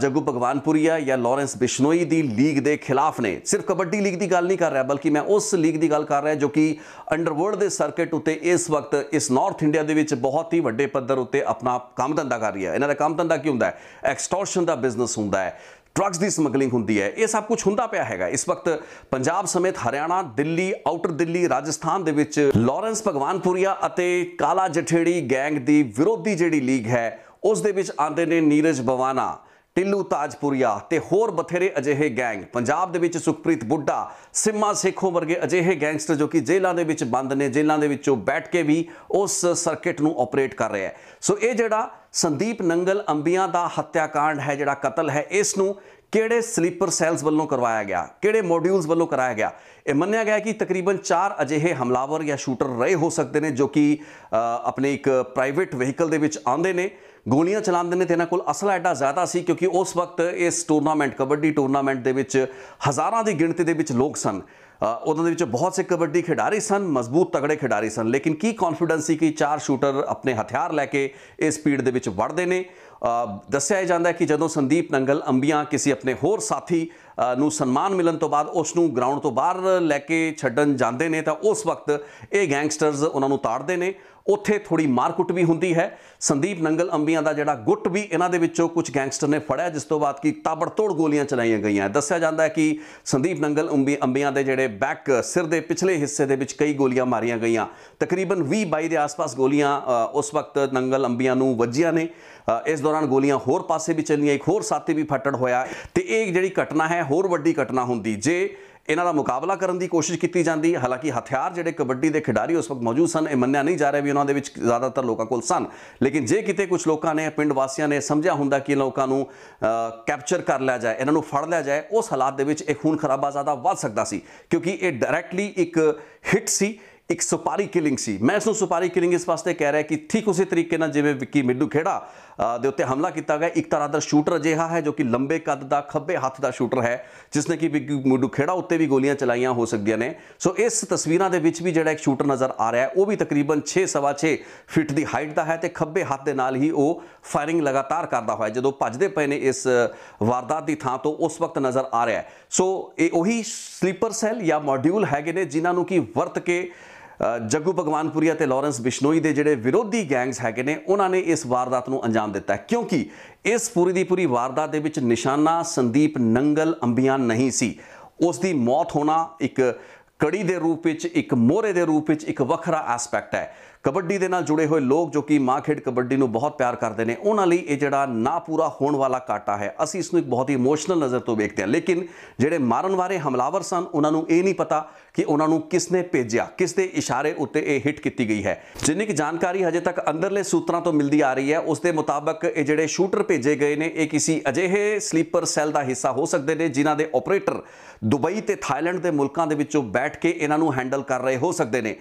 ਜੱਗੂ ਭਗਵਾਨਪੁਰੀਆ ਜਾਂ ਲਾਰੈਂਸ ਬਿਸ਼ਨੋਈ ਦੀ ਲੀਗ ਦੇ ਖਿਲਾਫ ਨੇ ਸਿਰਫ ਕਬੱਡੀ ਲੀਗ ਦੀ ਗੱਲ ਨਹੀਂ ਕਰ ਰਿਹਾ ਬਲਕਿ ਮੈਂ ਉਸ ਲੀਗ ਦੀ ਗੱਲ ਕਰ ਰਿਹਾ ਜੋ ਕਿ ਅੰਡਰਵਰਲਡ ਦੇ ਸਰਕਟ ਉੱਤੇ ਇਸ ਵਕਤ ਇਸ ਨਾਰਥ ਇੰਡੀਆ ਦੇ ਵਿੱਚ ਬਹੁਤ ਹੀ ਵੱਡੇ ਪੱਧਰ ਉੱਤੇ ਆਪਣਾ ਕੰਮ ਧੰਦਾ ਕਰ ਰਹੀ ਹੈ ਇਹਨਾਂ ਦਾ ਕੰਮ ਧੰਦਾ ਕੀ ਹੁੰਦਾ ਹੈ ਐਕਸਟੋਰਸ਼ਨ ਦਾ ਬਿਜ਼ਨਸ ਹੁੰਦਾ ਹੈ ਡਰੱਗਸ ਦੀ ਸਮਗਲਿੰਗ ਹੁੰਦੀ ਹੈ ਇਹ ਸਭ ਕੁਝ ਹੁੰਦਾ ਪਿਆ ਹੈਗਾ ਇਸ ਵਕਤ ਪੰਜਾਬ ਸਮੇਤ ਹਰਿਆਣਾ ਦਿੱਲੀ ਆਊਟਰ ਦਿੱਲੀ ਰਾਜਸਥਾਨ ਦੇ ਵਿੱਚ ਲਾਰੈਂਸ ਭਗਵਾਨਪੁਰੀਆ ਅਤੇ ਕਾਲਾ ਜਠੇੜੀ ਗੈਂਗ ਦੀ ਵਿਰੋਧੀ ਜਿਹੜੀ ਲੀਗ ਹੈ ਉਸ ਦੇ ਵਿੱਚ ਆਂਦੇ ਨੇ ਨੀਰਜ ਬਵਾਨਾ ਟਿੱਲੂ ਤਾਜਪੁਰੀਆ ਤੇ ਹੋਰ ਬਥੇਰੇ ਅਜਿਹੇ ਗੈਂਗ ਪੰਜਾਬ ਦੇ ਵਿੱਚ ਸੁਖਪ੍ਰੀਤ ਬੁੱਢਾ ਸਿੰਮਾ ਸੇਖੋਂ ਵਰਗੇ ਅਜਿਹੇ ਗੈਂਗਸਟਰ ਜੋ ਕਿ ਜੇਲ੍ਹਾਂ ਦੇ ਵਿੱਚ ਬੰਦ ਨੇ ਜੇਲ੍ਹਾਂ ਦੇ ਵਿੱਚੋਂ ਬੈਠ ਕੇ ਵੀ ਉਸ ਸਰਕਟ ਨੂੰ ਆਪਰੇਟ ਕਰ ਰਿਹਾ ਹੈ ਸੋ ਇਹ ਜਿਹੜਾ ਸੰਦੀਪ ਨੰਗਲ ਅੰਬੀਆਂ ਦਾ ਹੱਤਿਆਕਾਂਡ ਹੈ ਜਿਹੜਾ ਕਤਲ ਹੈ ਇਸ ਨੂੰ ਕਿਹੜੇ ਸਲੀਪਰ ਸੈਲਸ ਵੱਲੋਂ ਕਰਵਾਇਆ ਗਿਆ ਕਿਹੜੇ ਮੋਡਿਊਲਸ ਵੱਲੋਂ ਕਰਾਇਆ ਗਿਆ ਇਹ ਮੰਨਿਆ ਗਿਆ ਕਿ ਤਕਰੀਬਨ 4 ਅਜਿਹੇ ਹਮਲਾਵਰ ਜਾਂ ਸ਼ੂਟਰ ਰਹੇ ਹੋ ਸਕਦੇ ਨੇ ਜੋ ਕਿ ਆਪਣੇ ਇੱਕ ਪ੍ਰਾਈਵੇਟ ਵਹੀਕਲ ਦੇ ਵਿੱਚ ਆਉਂਦੇ ਨੇ ਗੋਲੀਆਂ ਚਲਾਉਂਦੇ ਨੇ ਤੇ ਇਹਨਾਂ ਕੋਲ ਅਸਲਾ ਐਡਾ ਜ਼ਿਆਦਾ ਸੀ ਕਿਉਂਕਿ ਉਸ ਵਕਤ ਇਸ ਟੂਰਨਾਮੈਂਟ ਕਬੱਡੀ ਟੂਰਨਾਮੈਂਟ ਦੇ ਵਿੱਚ ਹਜ਼ਾਰਾਂ ਦੀ ਗਿਣਤੀ ਦੇ ਵਿੱਚ ਲੋਕ ਸਨ ਉਹਨਾਂ ਦੇ ਵਿੱਚ ਬਹੁਤ ਸੇ ਕਬੱਡੀ ਖਿਡਾਰੀ ਸਨ ਮਜ਼ਬੂਤ ਤਗੜੇ ਖਿਡਾਰੀ ਸਨ ਲੇਕਿਨ ਕੀ ਕੌਨਫੀਡੈਂਸ ਸੀ ਕਿ ਚਾਰ ਸ਼ੂਟਰ ਆਪਣੇ ਹਥਿਆਰ ਲੈ ਕੇ ਇਸ ਸਪੀਡ ਦੇ ਵਿੱਚ ਵੜਦੇ ਨੇ ਦੱਸਿਆ ਜਾਂਦਾ ਹੈ ਕਿ ਜਦੋਂ ਸੰਦੀਪ ਨੰਗਲ ਅੰਬੀਆਂ ਕਿਸੇ ਆਪਣੇ ਹੋਰ ਸਾਥੀ ਨੂੰ ਸਨਮਾਨ ਮਿਲਣ ਤੋਂ ਬਾਅਦ ਉਸ ਨੂੰ ਗਰਾਊਂਡ ਤੋਂ ਬਾਹਰ ਲੈ ਕੇ ਛੱਡਣ ਜਾਂਦੇ ਨੇ ਤਾਂ ਉਸ ਵਕਤ ਇਹ ਗੈਂਗਸਟਰਸ ਉਹਨਾਂ ਨੂੰ ਤਾੜਦੇ ਨੇ ਉੱਥੇ ਥੋੜੀ ਮਾਰਕੁੱਟ ਵੀ ਹੁੰਦੀ ਹੈ ਸੰਦੀਪ ਨੰਗਲ ਅੰਬੀਆਂ ਦਾ ਜਿਹੜਾ ਗੁੱਟ ਵੀ ਇਹਨਾਂ ਦੇ ਵਿੱਚੋਂ ਕੁਝ ਗੈਂਗਸਟਰ ਨੇ ਫੜਿਆ ਜਿਸ ਤੋਂ ਬਾਅਦ ਤਾਬੜ ਤਾਬੜਤੋੜ ਗੋਲੀਆਂ ਚਲਾਈਆਂ ਗਈਆਂ ਦੱਸਿਆ ਜਾਂਦਾ ਹੈ ਕਿ ਸੰਦੀਪ ਨੰਗਲ ਅੰਬੀਆਂ ਦੇ ਜਿਹੜੇ ਬੈਕ ਸਿਰ ਦੇ ਪਿਛਲੇ ਹਿੱਸੇ ਦੇ ਵਿੱਚ ਕਈ ਗੋਲੀਆਂ ਮਾਰੀਆਂ ਗਈਆਂ ਤਕਰੀਬਨ 20 22 ਦੇ ਆਸ-ਪਾਸ ਗੋਲੀਆਂ ਉਸ ਵਕਤ ਨੰਗਲ ਅੰਬੀਆਂ ਨੂੰ ਵੱਜੀਆਂ ਨੇ ਇਸ ਦੌਰਾਨ ਗੋਲੀਆਂ ਹੋਰ ਪਾਸੇ ਵੀ ਚੱਲੀਆਂ ਇੱਕ ਹੋਰ ਸਾਥੀ ਵੀ ਫੱਟੜ ਹੋਇਆ ਤੇ ਇਹ ਜਿਹੜੀ ਘਟਨਾ ਹੈ ਹੋਰ ਵੱਡੀ ਘਟਨਾ ਹੁੰਦੀ ਜੇ ਇਹਨਾਂ ਦਾ ਮੁਕਾਬਲਾ ਕਰਨ ਦੀ ਕੋਸ਼ਿਸ਼ ਕੀਤੀ ਜਾਂਦੀ ਹਾਲਾਂਕਿ ਹਥਿਆਰ ਜਿਹੜੇ ਕਬੱਡੀ ਦੇ ਖਿਡਾਰੀ ਉਸ ਵਕਤ ਮੌਜੂਦ ਸਨ ਇਹ ਮੰਨਿਆ ਨਹੀਂ ਜਾ ਰਿਹਾ ਵੀ ਉਹਨਾਂ ਦੇ ਵਿੱਚ ਜ਼ਿਆਦਾਤਰ ਲੋਕਾਂ ਕੋਲ ਸਨ ਲੇਕਿਨ ਜੇ ਕਿਤੇ ਕੁਝ ਲੋਕਾਂ ਨੇ ਪਿੰਡ ਵਾਸੀਆਂ ਨੇ ਸਮਝਿਆ ਹੁੰਦਾ ਕਿ ਲੋਕਾਂ ਨੂੰ ਕੈਪਚਰ ਕਰ ਲਿਆ ਜਾਏ ਇਹਨਾਂ ਨੂੰ ਫੜ ਲਿਆ ਜਾਏ ਉਸ ਹਾਲਾਤ ਦੇ ਵਿੱਚ ਇਹ ਖੂਨ ਖਰਾਬਾ ਜ਼ਿਆਦਾ ਵੱਧ ਸਕਦਾ ਸੀ ਕਿਉਂਕਿ ਇਹ ਡਾਇਰੈਕਟਲੀ ਇੱਕ ਹਿੱਟ ਸੀ ਇੱਕ ਸੁਪਾਰੀ ਕਿਲਿੰਗ ਸੀ ਮੈਂ ਇਸ ਨੂੰ ਸੁਪਾਰੀ ਕਿਲਿੰਗ ਇਸ ਵਾਸਤੇ ਕਹਿ ਰਿਹਾ ਕਿ ਠੀਕ ਉਸੇ ਤਰੀਕੇ ਨਾਲ ਜਿਵੇਂ ਵਿੱਕੀ ਮਿੱਡੂ ਖੇੜਾ ਦੇ ਉੱਤੇ ਹਮਲਾ ਕੀਤਾ ਗਿਆ ਇੱਕ ਤਰ੍ਹਾਂ ਦਾ ਸ਼ੂਟਰ ਅਜਿਹਾ ਹੈ ਜੋ ਕਿ ਲੰਬੇ ਕੱਦ ਦਾ ਖੱਬੇ ਹੱਥ ਦਾ ਸ਼ੂਟਰ ਹੈ ਜਿਸ ਨੇ ਕਿ ਖੇੜਾ ਉੱਤੇ ਵੀ ਗੋਲੀਆਂ ਚਲਾਈਆਂ ਹੋ ਸਕਦੀਆਂ ਨੇ ਸੋ ਇਸ ਤਸਵੀਰਾਂ ਦੇ ਵਿੱਚ ਵੀ ਜਿਹੜਾ ਇੱਕ ਸ਼ੂਟਰ ਨਜ਼ਰ ਆ ਰਿਹਾ ਹੈ ਉਹ ਵੀ ਤਕਰੀਬਨ 6 ਫਿਟ ਦੀ ਹਾਈਟ ਦਾ ਹੈ ਤੇ ਖੱਬੇ ਹੱਥ ਦੇ ਨਾਲ ਹੀ ਉਹ ਫਾਇਰਿੰਗ ਲਗਾਤਾਰ ਕਰਦਾ ਹੋਇਆ ਜਦੋਂ ਭੱਜਦੇ ਪਏ ਨੇ ਇਸ ਵਾਰਦਾਤ ਦੀ ਥਾਂ ਤੋਂ ਉਸ ਵਕਤ ਨਜ਼ਰ ਆ ਰਿਹਾ ਹੈ ਸੋ ਇਹ ਉਹੀ ਸਲੀਪਰ ਸੈਲ ਜਾਂ ਮੋਡਿਊਲ ਹੈਗੇ ਨੇ ਜਿਨ੍ਹਾਂ ਨੂੰ ਕੀ ਵਰਤ ਕੇ ਜੱਗੂ ਭਗਵਾਨਪੁਰੀਆ ਤੇ ਲਾਰੈਂਸ ਬਿਸ਼ਨੋਈ ਦੇ ਜਿਹੜੇ ਵਿਰੋਧੀ ਗੈਂਗਸ ਹੈਗੇ ਨੇ ਉਹਨਾਂ ਨੇ ਇਸ ਵਾਰਦਾਤ ਨੂੰ ਅੰਜਾਮ ਦਿੱਤਾ ਕਿਉਂਕਿ ਇਸ ਪੂਰੀ ਦੀ ਪੂਰੀ ਵਾਰਦਾਤ ਦੇ ਵਿੱਚ ਨਿਸ਼ਾਨਾ ਸੰਦੀਪ ਨੰਗਲ ਅੰਬੀਆਂ ਨਹੀਂ ਸੀ ਉਸ ਦੀ ਮੌਤ ਹੋਣਾ ਇੱਕ ਕੜੀ ਦੇ ਰੂਪ ਵਿੱਚ ਇੱਕ ਮੋਹਰੇ ਦੇ ਰੂਪ ਵਿੱਚ ਇੱਕ ਵੱਖਰਾ ਐਸਪੈਕਟ ਹੈ ਕਬੱਡੀ ਦੇ ਨਾਲ ਜੁੜੇ ਹੋਏ ਲੋਕ ਜੋ ਕਿ ਮਾਂ ਖੇਡ ਕਬੱਡੀ ਨੂੰ ਬਹੁਤ ਪਿਆਰ ਕਰਦੇ ਨੇ ਉਹਨਾਂ ਲਈ ਇਹ ਜਿਹੜਾ ਨਾ ਪੂਰਾ ਹੋਣ ਵਾਲਾ ਕਾਟਾ ਹੈ ਅਸੀਂ ਇਸ ਨੂੰ ਇੱਕ ਬਹੁਤ ਹੀ ਇਮੋਸ਼ਨਲ ਨਜ਼ਰ ਤੋਂ ਵੇਖਦੇ ਹਾਂ ਲੇਕਿਨ ਜਿਹੜੇ ਮਾਰਨ ਵਾਲੇ ਹਮਲਾਵਰ ਸਨ ਉਹਨਾਂ ਨੂੰ ਇਹ ਨਹੀਂ ਪਤਾ ਕਿ ਉਹਨਾਂ ਨੂੰ ਕਿਸ ਨੇ ਭੇਜਿਆ ਕਿਸ ਦੇ ਇਸ਼ਾਰੇ ਉੱਤੇ ਇਹ ਹਿੱਟ ਕੀਤੀ ਗਈ ਹੈ ਜਿੰਨੀ ਕਿ ਜਾਣਕਾਰੀ ਹਜੇ ਤੱਕ ਅੰਦਰਲੇ ਸੂਤਰਾਂ ਤੋਂ ਮਿਲਦੀ ਆ ਰਹੀ ਹੈ ਉਸ ਦੇ ਮੁਤਾਬਕ ਇਹ ਜਿਹੜੇ ਸ਼ੂਟਰ ਭੇਜੇ ਗਏ ਨੇ ਇਹ ਕਿਸੇ ਅਜਿਹੇ ਸਲੀਪਰ ਸੈੱਲ ਦਾ ਹਿੱਸਾ ਹੋ ਸਕਦੇ ਨੇ ਜਿਨ੍ਹਾਂ ਦੇ ਆਪਰੇਟਰ ਦੁਬਈ ਤੇ ਥਾਈਲੈਂਡ ਦੇ ਮੁਲਕਾਂ ਦੇ ਵਿੱਚੋਂ ਬੈਠ ਕੇ ਇਹਨਾਂ ਨੂੰ ਹੈਂਡਲ ਕਰ ਰਹੇ ਹੋ ਸਕਦੇ ਨੇ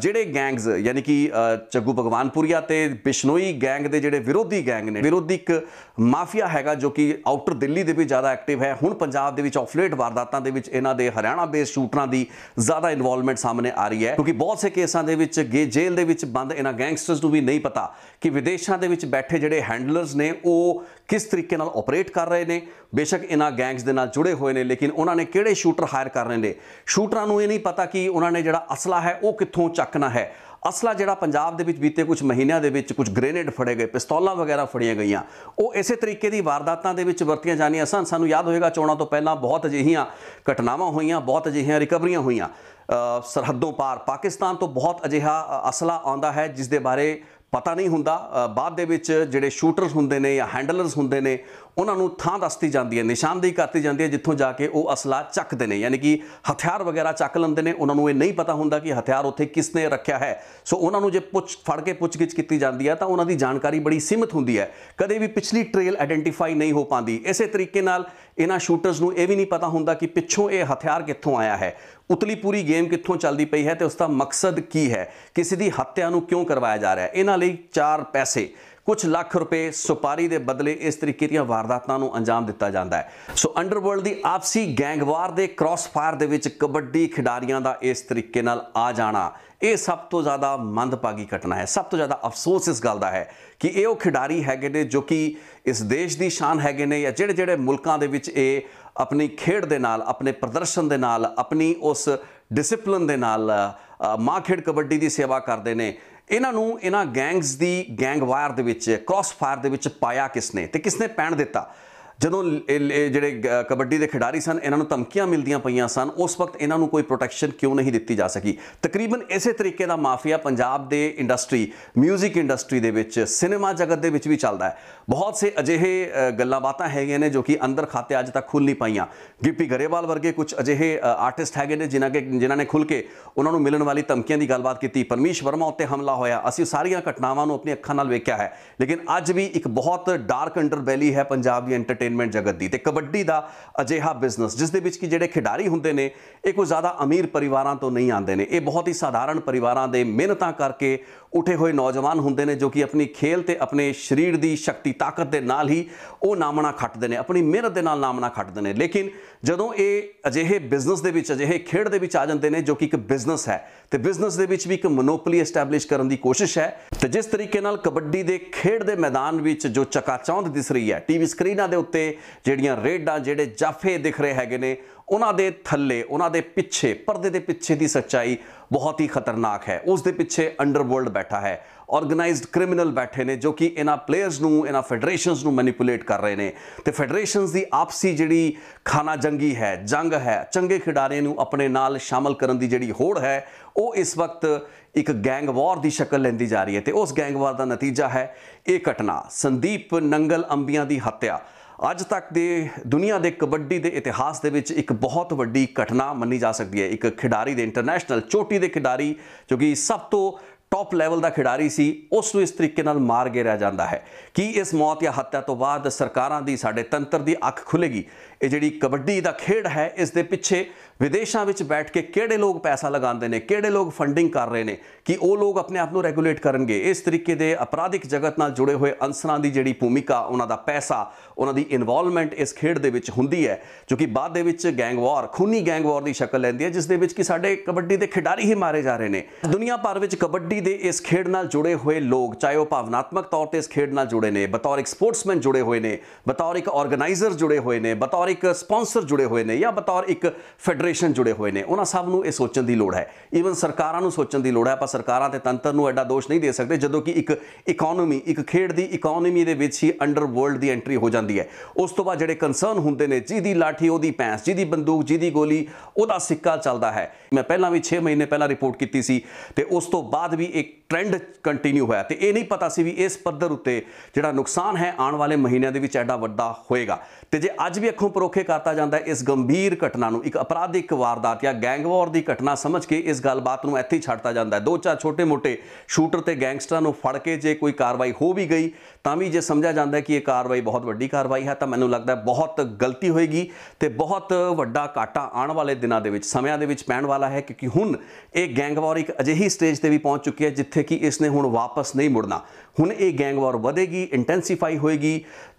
ਜਿਹੜੇ ਗੈਂਗਸ ਯਾਨੀ ਕਿ ਚੱਗੂ ਭਗਵਾਨਪੁਰੀਆ ਤੇ ਬਿਸ਼ਨੋਈ ਗੈਂਗ ਦੇ ਜਿਹੜੇ ਵਿਰੋਧੀ ਗੈਂਗ ਨੇ ਵਿਰੋਧੀ ਇੱਕ ਮਾਫੀਆ ਹੈਗਾ ਜੋ ਕਿ ਆਊਟਰ ਦਿੱਲੀ ਦੇ ਵਿੱਚ ਜ਼ਿਆਦਾ ਐਕਟਿਵ ਹੈ ਹੁਣ ਪੰਜਾਬ ਦੇ ਵਿੱਚ ਆਫਲੇਟ ਵਾਰਦਾਤਾਂ ਦੇ ਵਿੱਚ ਇਹਨਾਂ ਦੇ ਹਰਿਆਣਾ ਬੇਸ ਸ਼ੂਟਰਾਂ ਦੀ ਜ਼ਿਆਦਾ ਇਨਵੋਲਵਮੈਂਟ ਸਾਹਮਣੇ ਆ ਰਹੀ ਹੈ ਕਿਉਂਕਿ ਬਹੁਤ ਸੇ ਕੇਸਾਂ ਦੇ ਵਿੱਚ ਗੇ ਜੇਲ੍ਹ ਦੇ ਵਿੱਚ ਬੰਦ ਇਹਨਾਂ ਗੈਂਗਸਟਰਸ ਨੂੰ ਵੀ ਨਹੀਂ ਪਤਾ ਕਿ ਵਿਦੇਸ਼ਾਂ ਦੇ ਵਿੱਚ ਬੈਠੇ ਜਿਹੜੇ ਹੈਂਡਲਰਸ ਨੇ ਉਹ ਕਿਸ ਤਰੀਕੇ ਨਾਲ ਆਪਰੇਟ ਕਰ ਰਹੇ ਨੇ ਬੇਸ਼ੱਕ ਇਹਨਾਂ ਗੈਂਗਸ ਦੇ ਨਾਲ ਜੁੜੇ ਹੋਏ ਨੇ ਲੇਕਿਨ ਉਹਨਾਂ ਨੇ ਕਿਹੜੇ ਸ਼ੂਟਰ ਹਾਇਰ ਕਰ ਰਹੇ ਨੇ ਸ਼ੂਟਰਾਂ ਨੂੰ ਇਹ ਨਹੀਂ ਪਤਾ ਕਿ ਉਹਨਾਂ ਨੇ ਜਿਹੜਾ ਅਸਲਾ ਹੈ ਉਹ ਕਿੱਥੋਂ ਕਿੱਥੋਂ ਚੱਕਣਾ ਹੈ ਅਸਲਾ ਜਿਹੜਾ ਪੰਜਾਬ ਦੇ ਵਿੱਚ ਬੀਤੇ ਕੁਝ ਮਹੀਨਿਆਂ ਦੇ ਵਿੱਚ ਕੁਝ ਗ੍ਰੇਨੇਡ ਫੜੇ ਗਏ ਪਿਸਤੌਲਾਂ ਵਗੈਰਾ ਫੜੀਆਂ ਗਈਆਂ ਉਹ ਇਸੇ ਤਰੀਕੇ ਦੀ ਵਾਰਦਾਤਾਂ ਦੇ ਵਿੱਚ ਵਰਤੀਆਂ ਜਾਣੀਆਂ ਸਨ ਸਾਨੂੰ ਯਾਦ ਹੋਏਗਾ ਚੋਣਾਂ ਤੋਂ ਪਹਿਲਾਂ ਬਹੁਤ ਅਜਿਹੀਆਂ ਘਟਨਾਵਾਂ ਹੋਈਆਂ ਬਹੁਤ ਅਜਿਹੀਆਂ ਰਿਕਵਰੀਆਂ ਹੋਈਆਂ ਸਰਹੱਦੋਂ ਪਾਰ ਪਾਕਿਸਤਾਨ ਤੋਂ ਬਹੁਤ ਅਜਿਹਾ ਅਸਲਾ ਆਉਂਦਾ ਹੈ ਜਿਸ ਦੇ ਬਾਰੇ ਪਤਾ ਨਹੀਂ ਹੁੰਦਾ ਬਾਅਦ ਦੇ ਵਿੱਚ ਜਿਹੜੇ ਸ਼ੂਟਰਸ ਹੁੰਦੇ ਨੇ ਜਾਂ ਹੈਂਡਲਰਸ ਹੁੰਦੇ ਨੇ ਉਹਨਾਂ ਨੂੰ ਥਾਂ ਦੱਸਤੀ ਜਾਂਦੀ ਹੈ ਨਿਸ਼ਾਨਦੇਹੀ ਕਰਤੀ ਜਾਂਦੀ ਹੈ ਜਿੱਥੋਂ ਜਾ ਕੇ ਉਹ ਅਸਲਾ ਚੱਕਦੇ ਨੇ ਯਾਨੀ ਕਿ ਹਥਿਆਰ ਵਗੈਰਾ ਚੱਕ ਲੈਂਦੇ ਨੇ ਉਹਨਾਂ ਨੂੰ ਇਹ ਨਹੀਂ ਪਤਾ ਹੁੰਦਾ ਕਿ ਹਥਿਆਰ ਉੱਥੇ ਕਿਸ ਨੇ ਰੱਖਿਆ ਹੈ ਸੋ ਉਹਨਾਂ ਨੂੰ ਜੇ ਪੁੱਛ ਫੜ ਕੇ ਪੁੱਛਗਿੱਛ ਕੀਤੀ ਜਾਂਦੀ ਹੈ ਤਾਂ ਉਹਨਾਂ ਦੀ ਜਾਣਕਾਰੀ ਬੜੀ ਸੀਮਤ ਹੁੰਦੀ ਹੈ ਕਦੇ ਵੀ ਪਿਛਲੀ ਟ੍ਰੇਲ ਆਇਡੈਂਟੀਫਾਈ ਨਹੀਂ ਹੋ ਪਾਉਂਦੀ ਇਸੇ ਤਰੀਕੇ ਨਾਲ ਇਹਨਾਂ ਸ਼ੂਟਰਸ ਨੂੰ ਇਹ ਵੀ ਨਹੀਂ ਪਤਾ ਹੁੰਦਾ ਕਿ ਪਿੱਛੋਂ ਇਹ ਹਥਿਆਰ ਕਿੱਥੋਂ ਆਇਆ ਹੈ ਉਤਲੀ ਪੂਰੀ ਗੇਮ ਕਿੱਥੋਂ ਚੱਲਦੀ ਪਈ ਹੈ ਤੇ ਉਸ ਦਾ ਮਕਸਦ ਕੀ ਹੈ ਕਿਸੇ ਦੀ ਹੱਤਿਆ ਨੂੰ ਕਿਉਂ ਕਰਵਾਇਆ ਜਾ ਰਿਹਾ ਹੈ ਇਹਨਾਂ ਲਈ ਚਾਰ ਪੈਸੇ ਕੁਝ ਲੱਖ ਰੁਪਏ ਸੁਪਾਰੀ ਦੇ ਬਦਲੇ ਇਸ ਤਰੀਕੇ ਦੀਆਂ ਵਾਰਦਾਤਾਂ ਨੂੰ ਅੰਜਾਮ ਦਿੱਤਾ ਜਾਂਦਾ ਹੈ ਸੋ ਅੰਡਰਵਰਲਡ ਦੀ ਆਪਸੀ ਗੈਂਗਵਾਰ ਦੇ ਕ੍ਰਾਸ ਫਾਇਰ ਦੇ ਵਿੱਚ ਕਬੱਡੀ ਖਿਡਾਰੀਆਂ ਦਾ ਇਸ ਤਰੀਕੇ ਨਾਲ ਆ ਜਾਣਾ ਇਹ ਸਭ ਤੋਂ ਜ਼ਿਆਦਾ ਮੰਦਭਾਗੀ ਘਟਨਾ ਹੈ ਸਭ ਤੋਂ ਜ਼ਿਆਦਾ ਅਫਸੋਸ ਇਸ ਗੱਲ ਦਾ ਹੈ ਕਿ ਇਹ ਉਹ ਖਿਡਾਰੀ ਹੈਗੇ ਨੇ ਜੋ ਕਿ ਇਸ ਦੇਸ਼ ਦੀ ਸ਼ਾਨ ਹੈਗੇ ਨੇ ਜਾਂ ਜਿਹੜੇ ਜਿਹੜੇ ਮੁਲਕਾਂ ਦੇ ਵਿੱਚ ਇਹ ਆਪਣੀ ਖੇਡ ਦੇ ਨਾਲ ਆਪਣੇ ਪ੍ਰਦਰਸ਼ਨ ਦੇ ਨਾਲ ਆਪਣੀ ਉਸ ਡਿਸਪਲਿਨ ਦੇ ਨਾਲ ਮਾਂ ਖੇਡ ਕਬੱਡੀ ਦੀ ਸੇਵਾ ਕਰਦੇ ਨੇ ਇਹਨਾਂ ਨੂੰ ਇਹਨਾਂ ਗੈਂਗਸ ਦੀ ਗੈਂਗ ਵਾਰ ਦੇ ਵਿੱਚ ਕ੍ਰਾਸ ਫਾਇਰ ਦੇ ਵਿੱਚ ਪਾਇਆ ਕਿਸਨੇ ਤੇ ਕਿਸਨੇ ਪੈਣ ਦਿੱਤਾ ਜਦੋਂ ਜਿਹੜੇ ਕਬੱਡੀ ਦੇ ਖਿਡਾਰੀ ਸਨ ਇਹਨਾਂ ਨੂੰ ਧਮਕੀਆਂ ਮਿਲਦੀਆਂ ਪਈਆਂ ਸਨ ਉਸ ਵਕਤ ਇਹਨਾਂ ਨੂੰ ਕੋਈ ਪ੍ਰੋਟੈਕਸ਼ਨ ਕਿਉਂ ਨਹੀਂ ਦਿੱਤੀ ਜਾ ਸਕੀ ਤਕਰੀਬਨ ਇਸੇ ਤਰੀਕੇ ਦਾ ਮਾਫੀਆ ਪੰਜਾਬ ਦੇ ਇੰਡਸਟਰੀ 뮤직 ਇੰਡਸਟਰੀ ਦੇ ਵਿੱਚ ਸਿਨੇਮਾ ਜਗਤ ਦੇ ਵਿੱਚ ਵੀ ਚੱਲਦਾ ਹੈ ਬਹੁਤ ਸੇ ਅਜਿਹੇ ਗੱਲਾਂ ਬਾਤਾਂ ਹੈਗੀਆਂ ਨੇ ਜੋ ਕਿ ਅੰਦਰ ਖਾਤੇ ਅੱਜ ਤੱਕ ਖੁੱਲ ਨਹੀਂ ਪਾਈਆਂ ਗਿੱਪੀ ਗਰੇਵਾਲ ਵਰਗੇ ਕੁਝ ਅਜਿਹੇ ਆਰਟਿਸਟ ਹੈਗੇ ਨੇ ਜਿਨ੍ਹਾਂ ਕੇ ਜਿਨ੍ਹਾਂ ਨੇ ਖੁੱਲ ਕੇ ਉਹਨਾਂ ਨੂੰ ਮਿਲਣ ਵਾਲੀ ਧਮਕੀਆਂ ਦੀ ਗੱਲਬਾਤ ਕੀਤੀ ਪਰਮੇਸ਼ ਵਰਮਾ ਉੱਤੇ ਹਮਲਾ ਹੋਇਆ ਅਸੀਂ ਸਾਰੀਆਂ ਘਟਨਾਵਾਂ ਨੂੰ ਆਪਣੀ ਅੱਖਾਂ ਨਾਲ ਵੇਖਿਆ ਹੈ ਲੇਕਿਨ ਅੱਜ ਵੀ ਇੱਕ ਬਹੁਤ ਡਾਰਕ ਬੈਲੀ ਹੈ ਪੰਜਾਬ ਦੀ ਐਂਟਰਟੇਨਮੈਂਟ ਜਗਤ ਦੀ ਤੇ ਕਬੱਡੀ ਦਾ ਅਜਿਹਾ ਬਿਜ਼ਨਸ ਜਿਸ ਦੇ ਵਿੱਚ ਕਿ ਜਿਹੜੇ ਖਿਡਾਰੀ ਹੁੰਦੇ ਨੇ ਇਹ ਕੋਈ ਜ਼ਿਆਦਾ ਅਮੀਰ ਪਰਿਵਾਰਾਂ ਤੋਂ ਨਹੀਂ ਆਉਂਦੇ ਨੇ ਇਹ ਬਹੁਤ ਹੀ ਸਾਧਾਰਨ ਪਰਿਵਾਰਾਂ ਦੇ ਮਿਹਨਤਾਂ ਕਰਕੇ ਉਠੇ ਹੋਏ ਨੌਜਵਾਨ ਹੁੰਦੇ ਨੇ ਜੋ ਕਿ ਆਪਣੀ ਖੇਲ ਤੇ ਆਪਣੇ ਸਰੀਰ ਦੀ ਸ਼ਕਤੀ ਤਾਕਤ ਦੇ ਨਾਲ ਹੀ ਉਹ ਨਾਮਣਾ ਖੱਟਦੇ ਨੇ ਆਪਣੀ ਮਿਹਨਤ ਦੇ ਨਾਲ ਨਾਮਣਾ ਖੱਟਦੇ ਨੇ ਲੇਕਿਨ ਜਦੋਂ ਇਹ ਅਜਿਹੇ ਬਿਜ਼ਨਸ ਦੇ ਵਿੱਚ ਅਜਿਹੇ ਖੇਡ ਦੇ ਵਿੱਚ ਆ ਜਾਂਦੇ ਨੇ ਜੋ ਕਿ ਇੱਕ ਬਿਜ਼ਨਸ ਹੈ ਤੇ ਬਿਜ਼ਨਸ ਦੇ ਵਿੱਚ ਵੀ ਇੱਕ ਮੋਨੋਪੋਲੀ ਐਸਟੈਬਲਿਸ਼ ਕਰਨ ਦੀ ਕੋਸ਼ਿਸ਼ ਹੈ ਤੇ ਜਿਸ ਤਰੀਕੇ ਨਾਲ ਕਬੱਡੀ ਦੇ ਖੇਡ ਦੇ ਮੈਦਾਨ ਵਿੱਚ ਜੋ ਚਕਾਚੌਂਦ ਦਿਸ ਰਹੀ ਹੈ ਟੀਵੀ ਸਕਰੀਨਾਂ ਦੇ ਉੱਤੇ ਜਿਹੜੀਆਂ ਰੇਡਾਂ ਜਿਹੜੇ ਜਾਫੇ ਦਿਖ ਰਹੇ ਹੈਗੇ ਨੇ ਉਹਨਾਂ ਦੇ ਥੱਲੇ ਉਹਨਾਂ ਦੇ ਪਿੱਛੇ ਪਰਦੇ ਦੇ ਪਿੱਛੇ ਦੀ ਸੱਚਾਈ ਬਹੁਤ ਹੀ ਖਤਰਨਾਕ ਹੈ ਉਸ ਦੇ ਪਿੱਛੇ ਅੰਡਰਵਰਲਡ ਬੈਠਾ ਹੈ ਆਰਗੇਨਾਈਜ਼ਡ ਕ੍ਰਿਮੀਨਲ ਬੈਠੇ ਨੇ ਜੋ ਕਿ ਇਹਨਾਂ ਪਲੇਅਰਸ ਨੂੰ ਇਹਨਾਂ ਫੈਡਰੇਸ਼ਨਸ ਨੂੰ ਮੈਨੀਪੂਲੇਟ ਕਰ ਰਹੇ ਨੇ ਤੇ ਫੈਡਰੇਸ਼ਨਸ ਦੀ ਆਪਸੀ ਜਿਹੜੀ ਖਾਨਾ ਜੰਗੀ ਹੈ ਜੰਗ ਹੈ ਚੰਗੇ ਖਿਡਾਰੀਆਂ ਨੂੰ ਆਪਣੇ ਨਾਲ ਸ਼ਾਮਲ ਕਰਨ ਦੀ ਜਿਹੜੀ ਹੋੜ ਹੈ ਉਹ ਇਸ ਵਕਤ ਇੱਕ ਗੈਂਗ ਵਾਰ ਦੀ ਸ਼ਕਲ ਲੈਂਦੀ ਜਾ ਰਹੀ ਹੈ ਤੇ ਉਸ ਗੈਂਗ ਵਾਰ ਦਾ ਨਤੀਜਾ ਹੈ ਇਹ ਘਟਨਾ ਸੰਦੀਪ ਨੰਗਲ ਅੰਬੀਆਂ ਦੀ ਹੱਤਿਆ ਅੱਜ ਤੱਕ ਦੇ ਦੁਨੀਆ ਦੇ ਕਬੱਡੀ ਦੇ ਇਤਿਹਾਸ ਦੇ ਵਿੱਚ ਇੱਕ ਬਹੁਤ ਵੱਡੀ ਘਟਨਾ ਮੰਨੀ ਜਾ ਸਕਦੀ ਹੈ ਇੱਕ ਖਿਡਾਰੀ ਦੇ ਇੰਟਰਨੈਸ਼ਨਲ ਚੋਟੀ ਦੇ ਖਿਡਾਰੀ ਜੋ ਕਿ ਸਭ ਤੋਂ ਟੌਪ ਲੈਵਲ ਦਾ ਖਿਡਾਰੀ ਸੀ ਉਸ ਨੂੰ ਇਸ ਤਰੀਕੇ ਨਾਲ ਮਾਰ ਗੇਰਿਆ ਜਾਂਦਾ ਹੈ ਕਿ ਇਸ ਮੌਤ ਜਾਂ ਹੱਤਿਆ ਤੋਂ ਬਾਅਦ ਸਰਕਾਰਾਂ ਦੀ ਸਾਡੇ ਤੰਤਰ ਦੀ ਅੱਖ ਖੁੱਲੇਗੀ ਇਹ ਜਿਹੜੀ ਕਬੱਡੀ ਦਾ ਖੇਡ ਹੈ ਇਸ ਦੇ ਪਿੱਛੇ ਵਿਦੇਸ਼ਾਂ ਵਿੱਚ ਬੈਠ ਕੇ ਕਿਹੜੇ ਲੋਕ ਪੈਸਾ ਲਗਾਉਂਦੇ ਨੇ ਕਿਹੜੇ ਲੋਕ ਫੰਡਿੰਗ ਕਰ ਰਹੇ ਨੇ ਕਿ ਉਹ ਲੋਕ ਆਪਣੇ ਆਪ ਨੂੰ ਰੈਗੂਲੇਟ ਕਰਨਗੇ ਇਸ ਤਰੀਕੇ ਦੇ ਅਪਰਾਧਿਕ ਜਗਤ ਨਾਲ ਜੁੜੇ ਹੋਏ ਅੰਸਰਾਂ ਦੀ ਜਿਹੜੀ ਭੂਮਿਕਾ ਉਹਨਾਂ ਦਾ ਪੈਸਾ ਉਹਨਾਂ ਦੀ ਇਨਵੋਲਵਮੈਂਟ ਇਸ ਖੇਡ ਦੇ ਵਿੱਚ ਹੁੰਦੀ ਹੈ ਕਿਉਂਕਿ ਬਾਅਦ ਦੇ ਵਿੱਚ ਗੈਂਗ ਵਾਰ ਖੂਨੀ ਗੈਂਗ ਵਾਰ ਦੀ ਸ਼ਕਲ ਲੈਂਦੀ ਹੈ ਜਿਸ ਦੇ ਵਿੱਚ ਕਿ ਸਾਡੇ ਕਬੱਡੀ ਦੇ ਖਿਡਾਰੀ ਹੀ ਮਾਰੇ ਜਾ ਰਹੇ ਨੇ ਦੁਨੀਆ ਭਰ ਵਿੱਚ ਕਬੱਡੀ ਦੇ ਇਸ ਖੇਡ ਨਾਲ ਜੁੜੇ ਹੋਏ ਲੋਕ ਚਾਹੇ ਉਹ ਭਾਵਨਾਤਮਕ ਤੌਰ ਤੇ ਇਸ ਖੇਡ ਨਾਲ ਜੁੜੇ ਨੇ ਬਤੌਰ ਇੱਕ ਸਪੋਰਟਸਮੈਨ ਜੁੜੇ ਹੋਏ ਨੇ ਬਤੌਰ ਇੱਕ ਆਰਗੇਨਾਈਜ਼ਰ ਜੁੜੇ ਹੋਏ ਨੇ ਬਤੌਰ ਇੱਕ ਸਪਾਂਸਰ ਜੁੜੇ ਹੋਏ ਨੇ ਜਾਂ ਬਤੌਰ ਇੱਕ ਫੈਡਰੇਸ਼ਨ ਜੁੜੇ ਹੋਏ ਨੇ ਉਹਨਾਂ ਸਭ ਨੂੰ ਇਹ ਸੋਚਣ ਦੀ ਲੋੜ ਹੈ ਈਵਨ ਸਰਕਾਰਾਂ ਨੂੰ ਸੋਚਣ ਦੀ ਲੋੜ ਹੈ ਆਪਾਂ ਸਰਕਾਰਾਂ ਤੇ ਤੰਤਰ ਨੂੰ ਐਡਾ ਦੋਸ਼ ਨਹੀਂ ਦੇ ਸਕਦੇ ਜਦੋਂ ਕਿ ਇੱਕ ਇਕਨੋਮੀ ਇੱਕ ਖੇਡ ਦੀ ਇਕਨੋਮੀ ਦੇ ਵਿੱਚ ਹੀ ਵਰਲਡ ਦੀ ਐਂਟਰੀ ਹੋ ਜਾਂਦੀ ਜਾਂਦੀ ਹੈ ਉਸ ਤੋਂ ਬਾਅਦ ਜਿਹੜੇ ਕੰਸਰਨ ਹੁੰਦੇ ਨੇ ਜਿਹਦੀ ਲਾਠੀ ਉਹਦੀ ਪੈਂਸ ਜਿਹਦੀ ਬੰਦੂਕ ਜਿਹਦੀ ਗੋਲੀ ਉਹਦਾ ਸਿੱਕਾ ਚੱਲਦਾ ਹੈ ਮੈਂ ਪਹਿਲਾਂ ਵੀ 6 ਮਹੀਨੇ ਪਹਿਲਾਂ ਰਿਪੋਰਟ ਕੀਤੀ ਸੀ ਤੇ ਉਸ ਤੋਂ ਬਾਅਦ ਵੀ ਇੱਕ ਟ੍ਰੈਂਡ ਕੰਟੀਨਿਊ ਹੋਇਆ ਤੇ ਇਹ ਨਹੀਂ ਪਤਾ ਸੀ ਵੀ ਇਸ ਪੱਧਰ ਉੱਤੇ ਜਿਹੜਾ ਨੁਕਸਾਨ ਹੈ ਆਉਣ ਵਾਲੇ ਮਹੀਨਿਆਂ ਦੇ ਵਿੱਚ ਐਡਾ ਵੱਡਾ ਹੋਏਗਾ ਤੇ ਜੇ ਅੱਜ ਵੀ ਅੱਖੋਂ ਪਰੋਖੇ ਕਰਤਾ ਜਾਂਦਾ ਇਸ ਗੰਭੀਰ ਘਟਨਾ ਨੂੰ ਇੱਕ ਅਪਰਾਧਿਕ ਵਾਰਦਾਤ ਜਾਂ ਗੈਂਗਵਾਰ ਦੀ ਘਟਨਾ ਸਮਝ ਕੇ ਇਸ ਗੱਲਬਾਤ ਨੂੰ ਇੱਥੇ ਛੱਡਤਾ ਜਾਂਦਾ ਹੈ ਦੋ ਚਾਰ ਛੋਟੇ-ਮੋਟੇ ਸ਼ੂਟਰ ਤੇ ਗੈਂਗਸਟਰਾਂ ਨੂੰ ਫੜ ਕੇ ਜੇ ਕੋਈ ਕਾਰਵਾਈ ਹੋ ਵੀ ਗਈ ਤਾਂ ਵੀ ਜੇ ਸਮਝਿਆ ਜਾਂਦਾ ਕਿ ਇਹ ਕਾਰਵਾਈ ਬਹੁਤ ਵੱਡੀ ਕਾਰਵਾਈ ਹੈ ਤਾਂ ਮੈਨੂੰ ਲੱਗਦਾ ਬਹੁਤ ਗਲਤੀ ਹੋਏਗੀ ਤੇ ਬਹੁਤ ਵੱਡਾ ਕਾਟਾ ਆਉਣ ਵਾਲੇ ਦਿਨਾਂ ਦੇ ਵਿੱਚ ਸਮਿਆਂ ਦੇ ਵਿੱਚ ਪੈਣ ਵਾਲਾ ਹੈ ਕਿਉਂਕਿ ਹੁਣ ਇਹ ਗੈਂਗਵਾਰ ਇੱਕ ਅਜਿਹੀ ਸਟੇਜ ਤੇ ਵੀ ਪਹੁੰਚ ਚੁੱਕੀ ਹੈ ਜਿੱਥੇ ਜਿੱਥੇ ਕਿ ਇਸ ਨੇ ਹੁਣ ਵਾਪਸ ਨਹੀਂ ਮੁੜਨਾ ਹੁਣ ਇਹ ਗੈਂਗ ਵਾਰ ਵਧੇਗੀ ਇੰਟੈਂਸੀਫਾਈ ਹੋਏਗੀ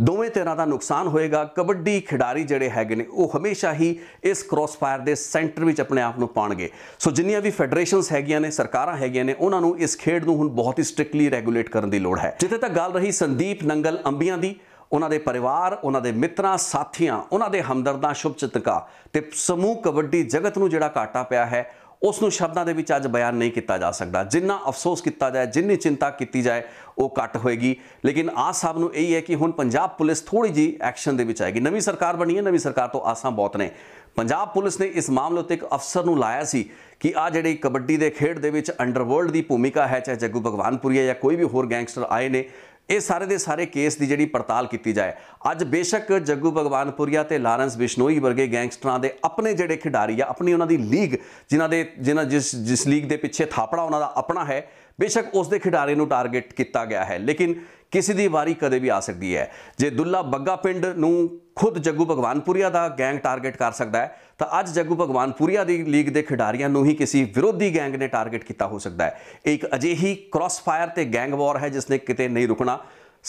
ਦੋਵੇਂ ਤਰ੍ਹਾਂ ਦਾ ਨੁਕਸਾਨ ਹੋਏਗਾ ਕਬੱਡੀ ਖਿਡਾਰੀ ਜਿਹੜੇ ਹੈਗੇ ਨੇ ਉਹ ਹਮੇਸ਼ਾ ਹੀ ਇਸ ਕ੍ਰੋਸ ਫਾਇਰ ਦੇ ਸੈਂਟਰ ਵਿੱਚ ਆਪਣੇ ਆਪ ਨੂੰ ਪਾਣਗੇ ਸੋ ਜਿੰਨੀਆਂ ਵੀ ਫੈਡਰੇਸ਼ਨਸ ਹੈਗੀਆਂ ਨੇ ਸਰਕਾਰਾਂ ਹੈਗੀਆਂ ਨੇ ਉਹਨਾਂ ਨੂੰ ਇਸ ਖੇਡ ਨੂੰ ਹੁਣ ਬਹੁਤ ਹੀ ਸਟ੍ਰਿਕਟਲੀ ਰੈਗੂਲੇਟ ਕਰਨ ਦੀ ਲੋੜ ਹੈ ਜਿੱਥੇ ਤੱਕ ਗੱਲ ਰਹੀ ਸੰਦੀਪ ਨੰਗਲ ਅੰਬੀਆਂ ਦੀ ਉਹਨਾਂ ਦੇ ਪਰਿਵਾਰ ਉਹਨਾਂ ਦੇ ਮਿੱਤਰਾਂ ਸਾਥੀਆਂ ਉਹਨਾਂ ਦੇ ਹਮਦਰਦਾਂ ਸ਼ੁਭਚਿਤਕਾ ਤੇ ਸਮੂਹ ਕਬੱਡੀ ਜਗਤ ਨੂੰ ਜਿਹੜਾ ਘਾਟਾ ਪਿਆ ਹੈ ਉਸ ਨੂੰ ਸ਼ਬਦਾਂ ਦੇ ਵਿੱਚ ਅੱਜ ਬਿਆਨ ਨਹੀਂ ਕੀਤਾ ਜਾ ਸਕਦਾ ਜਿੰਨਾ ਅਫਸੋਸ ਕੀਤਾ ਜਾਏ ਜਿੰਨੀ ਚਿੰਤਾ ਕੀਤੀ ਜਾਏ ਉਹ ਘੱਟ ਹੋਏਗੀ ਲੇਕਿਨ ਆਸ ਸਾਹਿਬ ਨੂੰ ਇਹ ਹੈ ਕਿ ਹੁਣ ਪੰਜਾਬ ਪੁਲਿਸ ਥੋੜੀ ਜੀ ਐਕਸ਼ਨ ਦੇ ਵਿੱਚ ਆਏਗੀ ਨਵੀਂ ਸਰਕਾਰ ਬਣੀ ਹੈ ਨਵੀਂ ਸਰਕਾਰ ਤੋਂ ਆਸਾਂ ਬਹੁਤ ਨੇ ਪੰਜਾਬ ਪੁਲਿਸ ਨੇ ਇਸ ਮਾਮਲੇ ਉੱਤੇ ਇੱਕ ਅਫਸਰ ਨੂੰ ਲਾਇਆ ਸੀ ਕਿ ਆ ਜਿਹੜੀ ਕਬੱਡੀ ਦੇ ਖੇਡ ਦੇ ਵਿੱਚ ਅੰਡਰਵਰਲਡ ਦੀ ਭੂਮਿਕਾ ਹੈ ਚਾਹੇ ਜੱਗੂ ਭਗਵਾਨਪੁਰੀਆ ਜਾਂ ਕੋਈ ਵੀ ਹੋਰ ਗੈਂਗਸਟਰ ਆਏ ਨੇ ਇਹ ਸਾਰੇ ਦੇ ਸਾਰੇ ਕੇਸ ਦੀ ਜਿਹੜੀ ਪੜਤਾਲ ਕੀਤੀ ਜਾਏ ਅੱਜ ਬੇਸ਼ੱਕ ਜੱਗੂ ਭਗਵਾਨਪੁਰੀਆ ਤੇ ਲਾਰੈਂਸ ਬਿਸ਼ਨੋਈ ਵਰਗੇ ਗੈਂਗਸਟਰਾਂ ਦੇ ਆਪਣੇ ਜਿਹੜੇ ਖਿਡਾਰੀ ਆ ਆਪਣੀ ਉਹਨਾਂ ਦੀ ਲੀਗ ਜਿਨ੍ਹਾਂ ਦੇ ਜਿਨ੍ਹਾਂ ਜਿਸ ਜਿਸ ਲੀਗ ਦੇ ਪਿੱਛੇ ਥਾਪੜਾ ਉਹਨਾਂ ਦਾ ਆਪਣਾ ਹੈ ਬੇਸ਼ੱਕ ਉਸ ਦੇ ਖਿਡਾਰੀ ਨੂੰ ਟਾਰਗੇਟ ਕੀਤਾ ਗਿਆ ਹੈ ਲੇਕਿਨ ਕਿਸੇ ਦੀ ਵਾਰੀ ਕਦੇ ਵੀ ਆ ਸਕਦੀ ਹੈ ਜੇ ਦੁੱਲਾ ਬੱਗਾ ਪਿੰਡ ਨੂੰ ਖੁਦ ਜੱਗੂ ਭਗਵਾਨਪੁਰੀਆ ਦਾ ਗੈਂਗ ਟਾਰਗੇਟ ਕਰ ਸਕਦਾ ਹੈ ਤਾਂ ਅੱਜ ਜੱਗੂ ਭਗਵਾਨਪੁਰੀਆ ਦੀ ਲੀਗ ਦੇ ਖਿਡਾਰੀਆਂ ਨੂੰ ਹੀ ਕਿਸੇ ਵਿਰੋਧੀ ਗੈਂਗ ਨੇ ਟਾਰਗੇਟ ਕੀਤਾ ਹੋ ਸਕਦਾ ਹੈ ਇੱਕ ਅਜਿਹੀ ਕ੍ਰਾਸ ਫਾਇਰ ਤੇ ਗੈਂਗ ਵਾਰ ਹੈ ਜਿਸ ਨੇ ਕਿਤੇ ਨਹੀਂ ਰੁਕਣਾ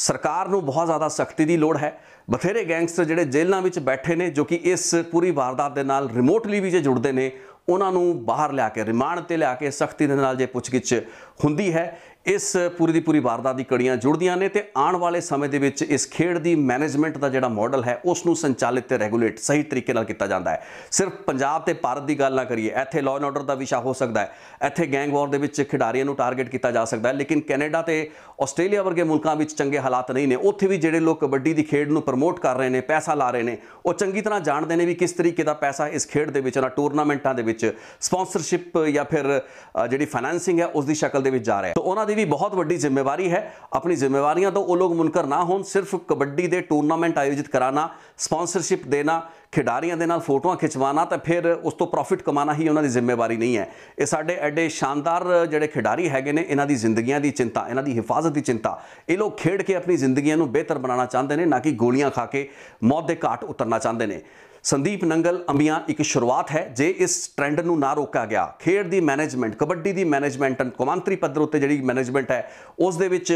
ਸਰਕਾਰ ਨੂੰ ਬਹੁਤ ਜ਼ਿਆਦਾ ਸਖਤੀ ਦੀ ਲੋੜ ਹੈ ਬਥੇਰੇ ਗੈਂਗਸਟਰ ਜਿਹੜੇ ਜੇਲ੍ਹਾਂ ਵਿੱਚ ਬੈਠੇ ਨੇ ਜੋ ਕਿ ਇਸ ਪੂਰੀ ਵਾਰਦਾਤ ਦੇ ਨਾਲ ਰਿਮੋਟਲੀ ਵੀ ਜੇ ਜੁੜਦੇ ਨੇ ਉਹਨਾਂ ਨੂੰ ਬਾਹਰ ਲਿਆ ਕੇ ਰਿਮਾਂਡ ਤੇ ਲਿਆ ਕੇ ਸਖਤੀ ਦੇ ਨਾਲ ਜੇ ਪੁੱਛਗਿੱਛ ਹੁੰਦੀ ਹੈ ਇਸ ਪੂਰੀ ਦੀ ਪੂਰੀ ਵਾਰਦਾਤ ਦੀ ਕੜੀਆਂ ਜੁੜਦੀਆਂ ਨੇ ਤੇ ਆਉਣ ਵਾਲੇ ਸਮੇਂ ਦੇ ਵਿੱਚ ਇਸ ਖੇਡ ਦੀ ਮੈਨੇਜਮੈਂਟ ਦਾ ਜਿਹੜਾ ਮਾਡਲ ਹੈ ਉਸ ਨੂੰ ਸੰਚਾਲਿਤ ਤੇ ਰੈਗੂਲੇਟ ਸਹੀ ਤਰੀਕੇ ਨਾਲ ਕੀਤਾ ਜਾਂਦਾ ਹੈ ਸਿਰਫ ਪੰਜਾਬ ਤੇ ਭਾਰਤ ਦੀ ਗੱਲ ਨਾ ਕਰੀਏ ਇੱਥੇ ਲਾਅ ਐਂਡ ਆਰਡਰ ਦਾ ਵਿਸ਼ਾ ਹੋ ਸਕਦਾ ਹੈ ਇੱਥੇ ਗੈਂਗ ਵਾਰ ਦੇ ਵਿੱਚ ਖਿਡਾਰੀਆਂ ਨੂੰ ਟਾਰਗੇਟ ਕੀਤਾ ਜਾ ਸਕਦਾ ਹੈ ਲੇਕਿਨ ਕੈਨੇਡਾ ਤੇ ਆਸਟ੍ਰੇਲੀਆ ਵਰਗੇ ਮੁਲਕਾਂ ਵਿੱਚ ਚੰਗੇ ਹਾਲਾਤ ਨਹੀਂ ਨੇ ਉੱਥੇ ਵੀ ਜਿਹੜੇ ਲੋਕ ਕਬੱਡੀ ਦੀ ਖੇਡ ਨੂੰ ਪ੍ਰਮੋਟ ਕਰ ਰਹੇ ਨੇ ਪੈਸਾ ਲਾ ਰਹੇ ਨੇ ਉਹ ਚੰਗੀ ਤਰ੍ਹਾਂ ਜਾਣਦੇ ਨੇ ਵੀ ਕਿਸ ਤਰੀਕੇ ਦਾ ਪੈਸਾ ਇਸ ਖੇਡ ਦੇ ਵਿੱਚ ਉਹਨਾਂ ਟੂਰਨਾਮੈਂਟਾਂ ਦੇ ਵਿੱਚ ਸਪਾਂਸਰਸ਼ਿਪ ਜਾਂ ਫਿਰ ਜਿਹੜੀ ਫਾਈਨੈਂਸਿੰਗ ਹੈ ਉਸ ਦੀ ਸ਼ਕਲ ਦੇ ਵਿੱਚ ਜਾ ਰਿਹਾ ਹੈ ਤਾਂ ਉਹਨਾਂ ਦੀ ਵੀ ਬਹੁਤ ਵੱਡੀ ਜ਼ਿੰਮੇਵਾਰੀ ਹੈ ਆਪਣੀ ਜ਼ਿੰਮੇਵਾਰੀਆਂ ਤੋਂ ਉਹ ਲੋਕ ਮੁਨਕਰ ਨਾ ਹੋਣ ਸਿਰਫ ਕਬੱਡੀ ਦੇ ਟੂਰਨਾਮੈਂਟ ਆਯੋਜਿਤ ਕਰਾਣਾ ਸਪਾਂਸਰਸ਼ਿਪ ਦੇਣਾ ਖਿਡਾਰੀਆਂ ਦੇ ਨਾਲ ਫੋਟੋਆਂ ਖਿਚਵਾਣਾ ਤਾਂ ਫਿਰ ਉਸ ਤੋਂ ਪ੍ਰੋਫਿਟ ਕਮਾਣਾ ਹੀ ਉਹਨਾਂ ਦੀ ਜ਼ਿੰਮੇਵਾਰੀ ਨਹੀਂ ਹੈ ਇਹ ਸਾਡੇ ਐਡੇ ਸ਼ਾਨਦਾਰ ਜਿਹੜੇ ਖਿਡਾਰੀ ਹੈਗੇ ਨੇ ਇਹਨਾਂ ਦੀ ਜ਼ਿੰਦਗੀਆਂ ਦੀ ਚਿੰਤਾ ਇਹਨਾਂ ਦੀ ਹਿਫਾਜ਼ਤ ਦੀ ਚਿੰਤਾ ਇਹ ਲੋਕ ਖੇਡ ਕੇ ਆਪਣੀ ਜ਼ਿੰਦਗੀਆਂ ਨੂੰ ਬਿਹਤਰ ਬਣਾਉਣਾ ਚਾਹੁੰਦੇ ਨੇ ਨਾ ਕਿ ਗੋਲੀਆਂ ਖਾ ਕੇ ਮੌਤ ਦੇ ਘਾਟ ਉਤਰਨਾ ਚਾਹੁੰਦੇ ਨੇ ਸੰਦੀਪ ਨੰਗਲ ਅੰਬੀਆਂ ਇੱਕ ਸ਼ੁਰੂਆਤ ਹੈ ਜੇ ਇਸ ਟ੍ਰੈਂਡ ਨੂੰ ਨਾ ਰੋਕਿਆ ਗਿਆ ਖੇਡ ਦੀ ਮੈਨੇਜਮੈਂਟ ਕਬੱਡੀ ਦੀ ਮੈਨੇਜਮੈਂਟ ਐਂਡ ਪੱਧਰ ਉੱਤੇ ਜਿਹੜੀ ਮੈਨੇਜਮੈਂਟ ਹੈ ਉਸ ਦੇ ਵਿੱਚ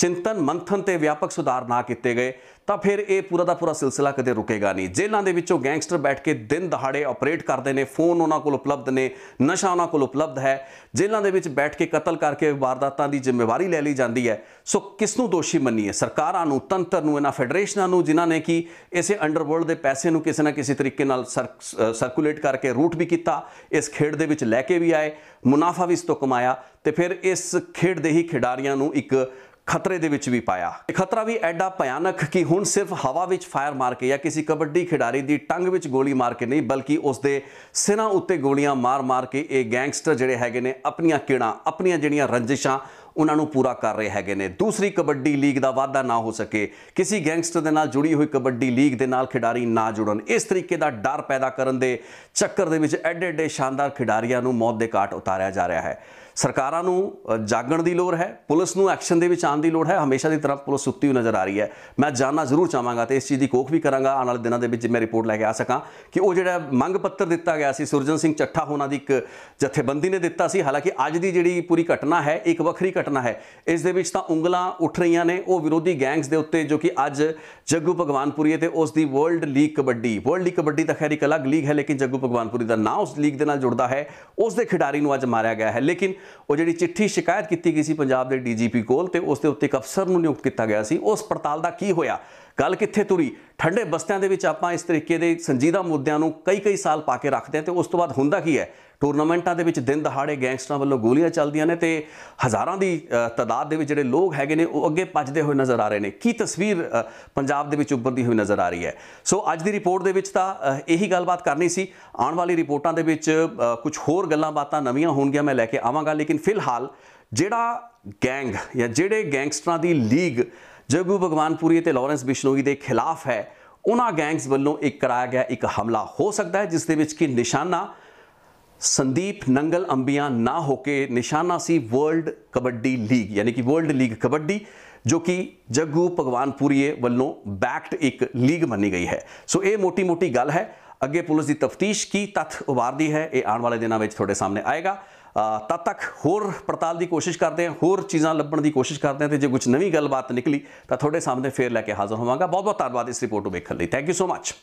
ਚਿੰਤਨ ਮੰਥਨ ਤੇ ਵਿਆਪਕ ਸੁਧਾਰ ਨਾ ਕੀਤੇ ਗਏ ਤਾਂ ਫਿਰ ਇਹ ਪੂਰਾ ਦਾ ਪੂਰਾ ਸਿਲਸਿਲਾ ਕਦੇ ਰੁਕੇਗਾ ਨਹੀਂ ਜੇਲ੍ਹਾਂ ਦੇ ਵਿੱਚੋਂ ਗੈਂਗਸਟਰ ਬੈਠ ਕੇ ਦਿਨ ਦਹਾੜੇ ਆਪਰੇਟ ਕਰਦੇ ਨੇ ਫੋਨ ਉਹਨਾਂ ਕੋਲ ਉਪਲਬਧ ਨੇ ਨਸ਼ਾ ਉਹਨਾਂ ਕੋਲ ਉਪਲਬਧ ਹੈ ਜੇਲ੍ਹਾਂ ਦੇ ਵਿੱਚ ਬੈਠ ਕੇ ਕਤਲ ਕਰਕੇ ਵਾਰਦਾਤਾਂ ਦੀ ਜ਼ਿੰਮੇਵਾਰੀ ਲੈ ਲਈ ਜਾਂਦੀ ਹੈ ਸੋ ਕਿਸ ਨੂੰ ਦੋਸ਼ੀ ਮੰਨੀਏ ਸਰਕਾਰਾਂ ਨੂੰ ਤੰਤਰ ਨੂੰ ਇਹਨਾਂ ਫੈਡਰੇਸ਼ਨਾਂ ਨੂੰ ਜਿਨ੍ਹਾਂ ਨੇ ਕਿ ਇਸੇ ਅੰਡਰਵਰਲਡ ਦੇ ਪੈਸੇ ਨੂੰ ਕਿਸੇ ਨਾ ਕਿਸੇ ਤਰੀਕੇ ਨਾਲ ਸਰਕੂਲੇਟ ਕਰਕੇ ਰੂਟ ਵੀ ਕੀਤਾ ਇਸ ਖੇਡ ਦੇ ਵਿੱਚ ਲੈ ਕੇ ਵੀ ਆਏ ਮੁਨਾਫਾ ਵੀ ਇਸ ਤੋਂ ਕਮਾਇਆ ਤੇ ਫਿਰ ਇਸ ਖੇਡ ਦੇ ਹੀ ਖਿਡਾਰੀਆਂ ਨੂੰ ਇੱਕ ਖਤਰੇ ਦੇ ਵਿੱਚ ਵੀ ਪਾਇਆ ਇਹ ਖਤਰਾ ਵੀ ਐਡਾ ਭਿਆਨਕ ਕਿ ਹੁਣ ਸਿਰਫ ਹਵਾ ਵਿੱਚ ਫਾਇਰ ਮਾਰ ਕੇ ਜਾਂ ਕਿਸੇ ਕਬੱਡੀ ਖਿਡਾਰੀ ਦੀ ਟੰਗ ਵਿੱਚ ਗੋਲੀ ਮਾਰ ਕੇ ਨਹੀਂ ਬਲਕਿ ਉਸ ਦੇ ਸਿਰਾਂ ਉੱਤੇ ਗੋਲੀਆਂ ਮਾਰ-ਮਾਰ ਕੇ ਇਹ ਗੈਂਗਸਟਰ ਜਿਹੜੇ ਹੈਗੇ ਨੇ ਆਪਣੀਆਂ ਕਿਣਾ ਆਪਣੀਆਂ ਜਿਹੜੀਆਂ ਰੰਜਿਸ਼ਾਂ ਉਹਨਾਂ ਨੂੰ ਪੂਰਾ ਕਰ ਰਹੇ ਹੈਗੇ ਨੇ ਦੂਸਰੀ ਕਬੱਡੀ ਲੀਗ ਦਾ ਵਾਅਦਾ ਨਾ ਹੋ ਸਕੇ ਕਿਸੇ ਗੈਂਗਸਟਰ ਦੇ ਨਾਲ ਜੁੜੀ ਹੋਈ ਕਬੱਡੀ ਲੀਗ ਦੇ ਨਾਲ ਖਿਡਾਰੀ ਨਾ ਜੁੜਨ ਇਸ ਤਰੀਕੇ ਦਾ ਡਰ ਪੈਦਾ ਕਰਨ ਦੇ ਚੱਕਰ ਦੇ ਵਿੱਚ ਐਡੇ ਐਡੇ ਸ਼ਾਨਦਾਰ ਖਿਡਾਰੀਆਂ ਨੂੰ ਮੌਤ ਦੇ ਘਾਟ ਉਤਾਰਿਆ ਜਾ ਰਿਹਾ ਹੈ ਸਰਕਾਰਾਂ ਨੂੰ ਜਾਗਣ ਦੀ ਲੋੜ ਹੈ ਪੁਲਿਸ ਨੂੰ ਐਕਸ਼ਨ ਦੇ ਵਿੱਚ ਆਉਣ ਦੀ ਲੋੜ ਹੈ ਹਮੇਸ਼ਾ ਦੀ ਤਰ੍ਹਾਂ ਪੁਲਿਸ ਸੁੱਤੀ ਹੋਈ ਨਜ਼ਰ ਆ ਰਹੀ ਹੈ ਮੈਂ ਜਾਨਣਾ ਜ਼ਰੂਰ ਚਾਹਾਂਗਾ ਤੇ ਇਸ ਚੀਜ਼ ਦੀ ਕੋਖ ਵੀ ਕਰਾਂਗਾ ਆਉਣ ਵਾਲੇ ਦਿਨਾਂ ਦੇ ਵਿੱਚ ਮੈਂ ਰਿਪੋਰਟ ਲੈ ਕੇ ਆ ਸਕਾਂ ਕਿ ਉਹ ਜਿਹੜਾ ਮੰਗ ਪੱਤਰ ਦਿੱਤਾ ਗਿਆ ਸੀ ਸੁਰਜਨ ਸਿੰਘ ਚੱਠਾ ਹੋਣਾ ਦੀ ਇੱਕ ਜਥੇਬੰਦੀ ਨੇ ਦਿੱਤਾ ਸੀ ਹਾਲਾਂਕਿ ਅੱਜ ਦੀ ਜਿਹੜੀ ਪੂਰੀ ਘਟਨਾ ਹੈ ਇੱਕ ਵੱਖਰੀ ਘਟਨਾ ਹੈ ਇਸ ਦੇ ਵਿੱਚ ਤਾਂ ਉਂਗਲਾਂ ਉੱਠ ਰਹੀਆਂ ਨੇ ਉਹ ਵਿਰੋਧੀ ਗੈਂਗਸ ਦੇ ਉੱਤੇ ਜੋ ਕਿ ਅੱਜ ਜੱਗੂ ਭਗਵਾਨਪੁਰੀ ਤੇ ਉਸ ਦੀ world league kabaddi world league kabaddi ਤਾਂ ਖੈਰ ਇੱਕ ਅਲੱਗ ਲੀਗ ਹੈ ਲੇਕਿਨ ਜੱਗੂ ਭਗਵਾਨਪੁਰੀ ਦਾ ਨਾਮ ਉਸ ਲੀਗ ਦੇ ਨਾਲ ਜੁੜਦਾ ਹੈ ਉਸ ਦੇ ਖਿਡਾਰੀ ਨੂੰ ਅੱਜ ਮਾਰਿਆ ਗਿਆ ਹੈ ਲੇਕਿਨ ਉਹ ਜਿਹੜੀ ਚਿੱਠੀ ਸ਼ਿਕਾਇਤ ਕੀਤੀ ਗਈ ਸੀ ਪੰਜਾਬ ਦੇ ਡੀਜੀਪੀ ਕੋਲ ਤੇ ਉਸ ਦੇ ਉੱਤੇ ਇੱਕ ਅਫਸਰ ਨੂੰ ਨਿਯੁਕਤ ਕੀਤਾ ਗਿਆ ਸੀ ਉਸ ਪੜਤਾਲ ਦਾ ਕੀ ਹੋਇਆ ਗੱਲ ਕਿੱਥੇ ਤੁਰੀ ਠੰਡੇ ਬਸਤਿਆਂ ਦੇ ਵਿੱਚ ਆਪਾਂ ਇਸ ਤਰੀਕੇ ਦੇ ਸੰਜੀਦਾ ਮੁੱਦਿਆਂ ਨੂੰ ਕਈ ਕਈ ਸਾਲ ਪਾ ਕੇ ਰੱਖਦੇ ਹਾਂ ਤੇ ਉਸ ਤੋਂ ਬਾਅਦ ਹੁੰਦਾ ਕੀ ਹੈ ਟੂਰਨਾਮੈਂਟਾਂ ਦੇ ਵਿੱਚ ਦਿਨ ਦਿਹਾੜੇ ਗੈਂਗਸਟਰਾਂ ਵੱਲੋਂ ਗੋਲੀਆਂ ਚੱਲਦੀਆਂ ਨੇ ਤੇ ਹਜ਼ਾਰਾਂ ਦੀ ਤਦਾਦ ਦੇ ਵਿੱਚ ਜਿਹੜੇ ਲੋਕ ਹੈਗੇ ਨੇ ਉਹ ਅੱਗੇ ਭੱਜਦੇ ਹੋਏ ਨਜ਼ਰ ਆ ਰਹੇ ਨੇ ਕੀ ਤਸਵੀਰ ਪੰਜਾਬ ਦੇ ਵਿੱਚ ਉੱਭਰਦੀ ਹੋਈ ਨਜ਼ਰ ਆ ਰਹੀ ਹੈ ਸੋ ਅੱਜ ਦੀ ਰਿਪੋਰਟ ਦੇ ਵਿੱਚ ਤਾਂ ਇਹੀ ਗੱਲਬਾਤ ਕਰਨੀ ਸੀ ਆਉਣ ਵਾਲੀ ਰਿਪੋਰਟਾਂ ਦੇ ਵਿੱਚ ਕੁਝ ਹੋਰ ਗੱਲਾਂ ਬਾਤਾਂ ਨਵੀਆਂ ਹੋਣਗੀਆਂ ਮੈਂ ਲੈ ਕੇ ਆਵਾਂਗਾ ਲੇਕਿਨ ਫਿਲਹਾਲ ਜਿਹੜਾ ਗੈਂਗ ਜਾਂ ਜਿਹੜੇ ਗੈਂਗਸਟਰਾਂ ਦੀ ਲੀਗ ਜਗੂ ਭਗਵਾਨਪੁਰੀ ਤੇ ਲਾਰੈਂਸ ਬਿਸ਼ਨੋਈ ਦੇ ਖਿਲਾਫ ਹੈ ਉਹਨਾਂ ਗੈਂਗਸ ਵੱਲੋਂ ਇੱਕ ਕਰਾਇਆ ਗਿਆ ਇੱਕ ਹਮਲਾ ਹੋ ਸਕਦਾ ਹੈ ਜਿਸ ਦੇ ਵਿੱਚ ਕਿ ਨਿਸ਼ਾਨਾ ਸੰਦੀਪ ਨੰਗਲ ਅੰਬੀਆਂ ਨਾ ਹੋ ਕੇ ਨਿਸ਼ਾਨਾ ਸੀ ਵਰਲਡ ਕਬੱਡੀ ਲੀਗ ਯਾਨੀ ਕਿ ਵਰਲਡ ਲੀਗ ਕਬੱਡੀ ਜੋ ਕਿ ਜੱਗੂ ਭਗਵਾਨਪੁਰੀਏ ਵੱਲੋਂ ਬੈਕਡ ਇੱਕ ਲੀਗ ਮੰਨੀ ਗਈ ਹੈ ਸੋ ਇਹ ਮੋਟੀ-ਮੋਟੀ ਗੱਲ ਹੈ ਅੱਗੇ ਪੁਲਿਸ ਦੀ ਤਫਤੀਸ਼ ਕੀ ਤੱਥ ਉਭਾਰਦੀ ਹੈ ਇਹ ਆਉਣ ਵਾਲੇ ਦਿਨਾਂ ਵਿੱਚ ਤੁਹਾਡੇ ਸਾਹਮਣੇ ਆਏਗਾ ਤਦ ਤੱਕ ਹੋਰ ਪੜਤਾਲ ਦੀ ਕੋਸ਼ਿਸ਼ ਕਰਦੇ ਹਾਂ ਹੋਰ ਚੀਜ਼ਾਂ ਲੱਭਣ ਦੀ ਕੋਸ਼ਿਸ਼ ਕਰਦੇ ਹਾਂ ਤੇ ਜੇ ਕੁਝ ਨਵੀਂ ਗੱਲਬਾਤ ਨਿਕਲੀ ਤਾਂ ਤੁਹਾਡੇ ਸਾਹਮਣੇ ਫੇਰ ਲੈ ਕੇ ਹਾਜ਼ਰ ਹੋਵਾਂਗਾ ਬਹੁਤ ਬਹੁਤ ਧੰਨਵਾਦ ਇਸ ਰਿਪੋਰਟ ਨੂੰ ਵੇਖਣ ਲਈ ਥੈਂਕ ਯੂ ਸੋ ਮੱਚ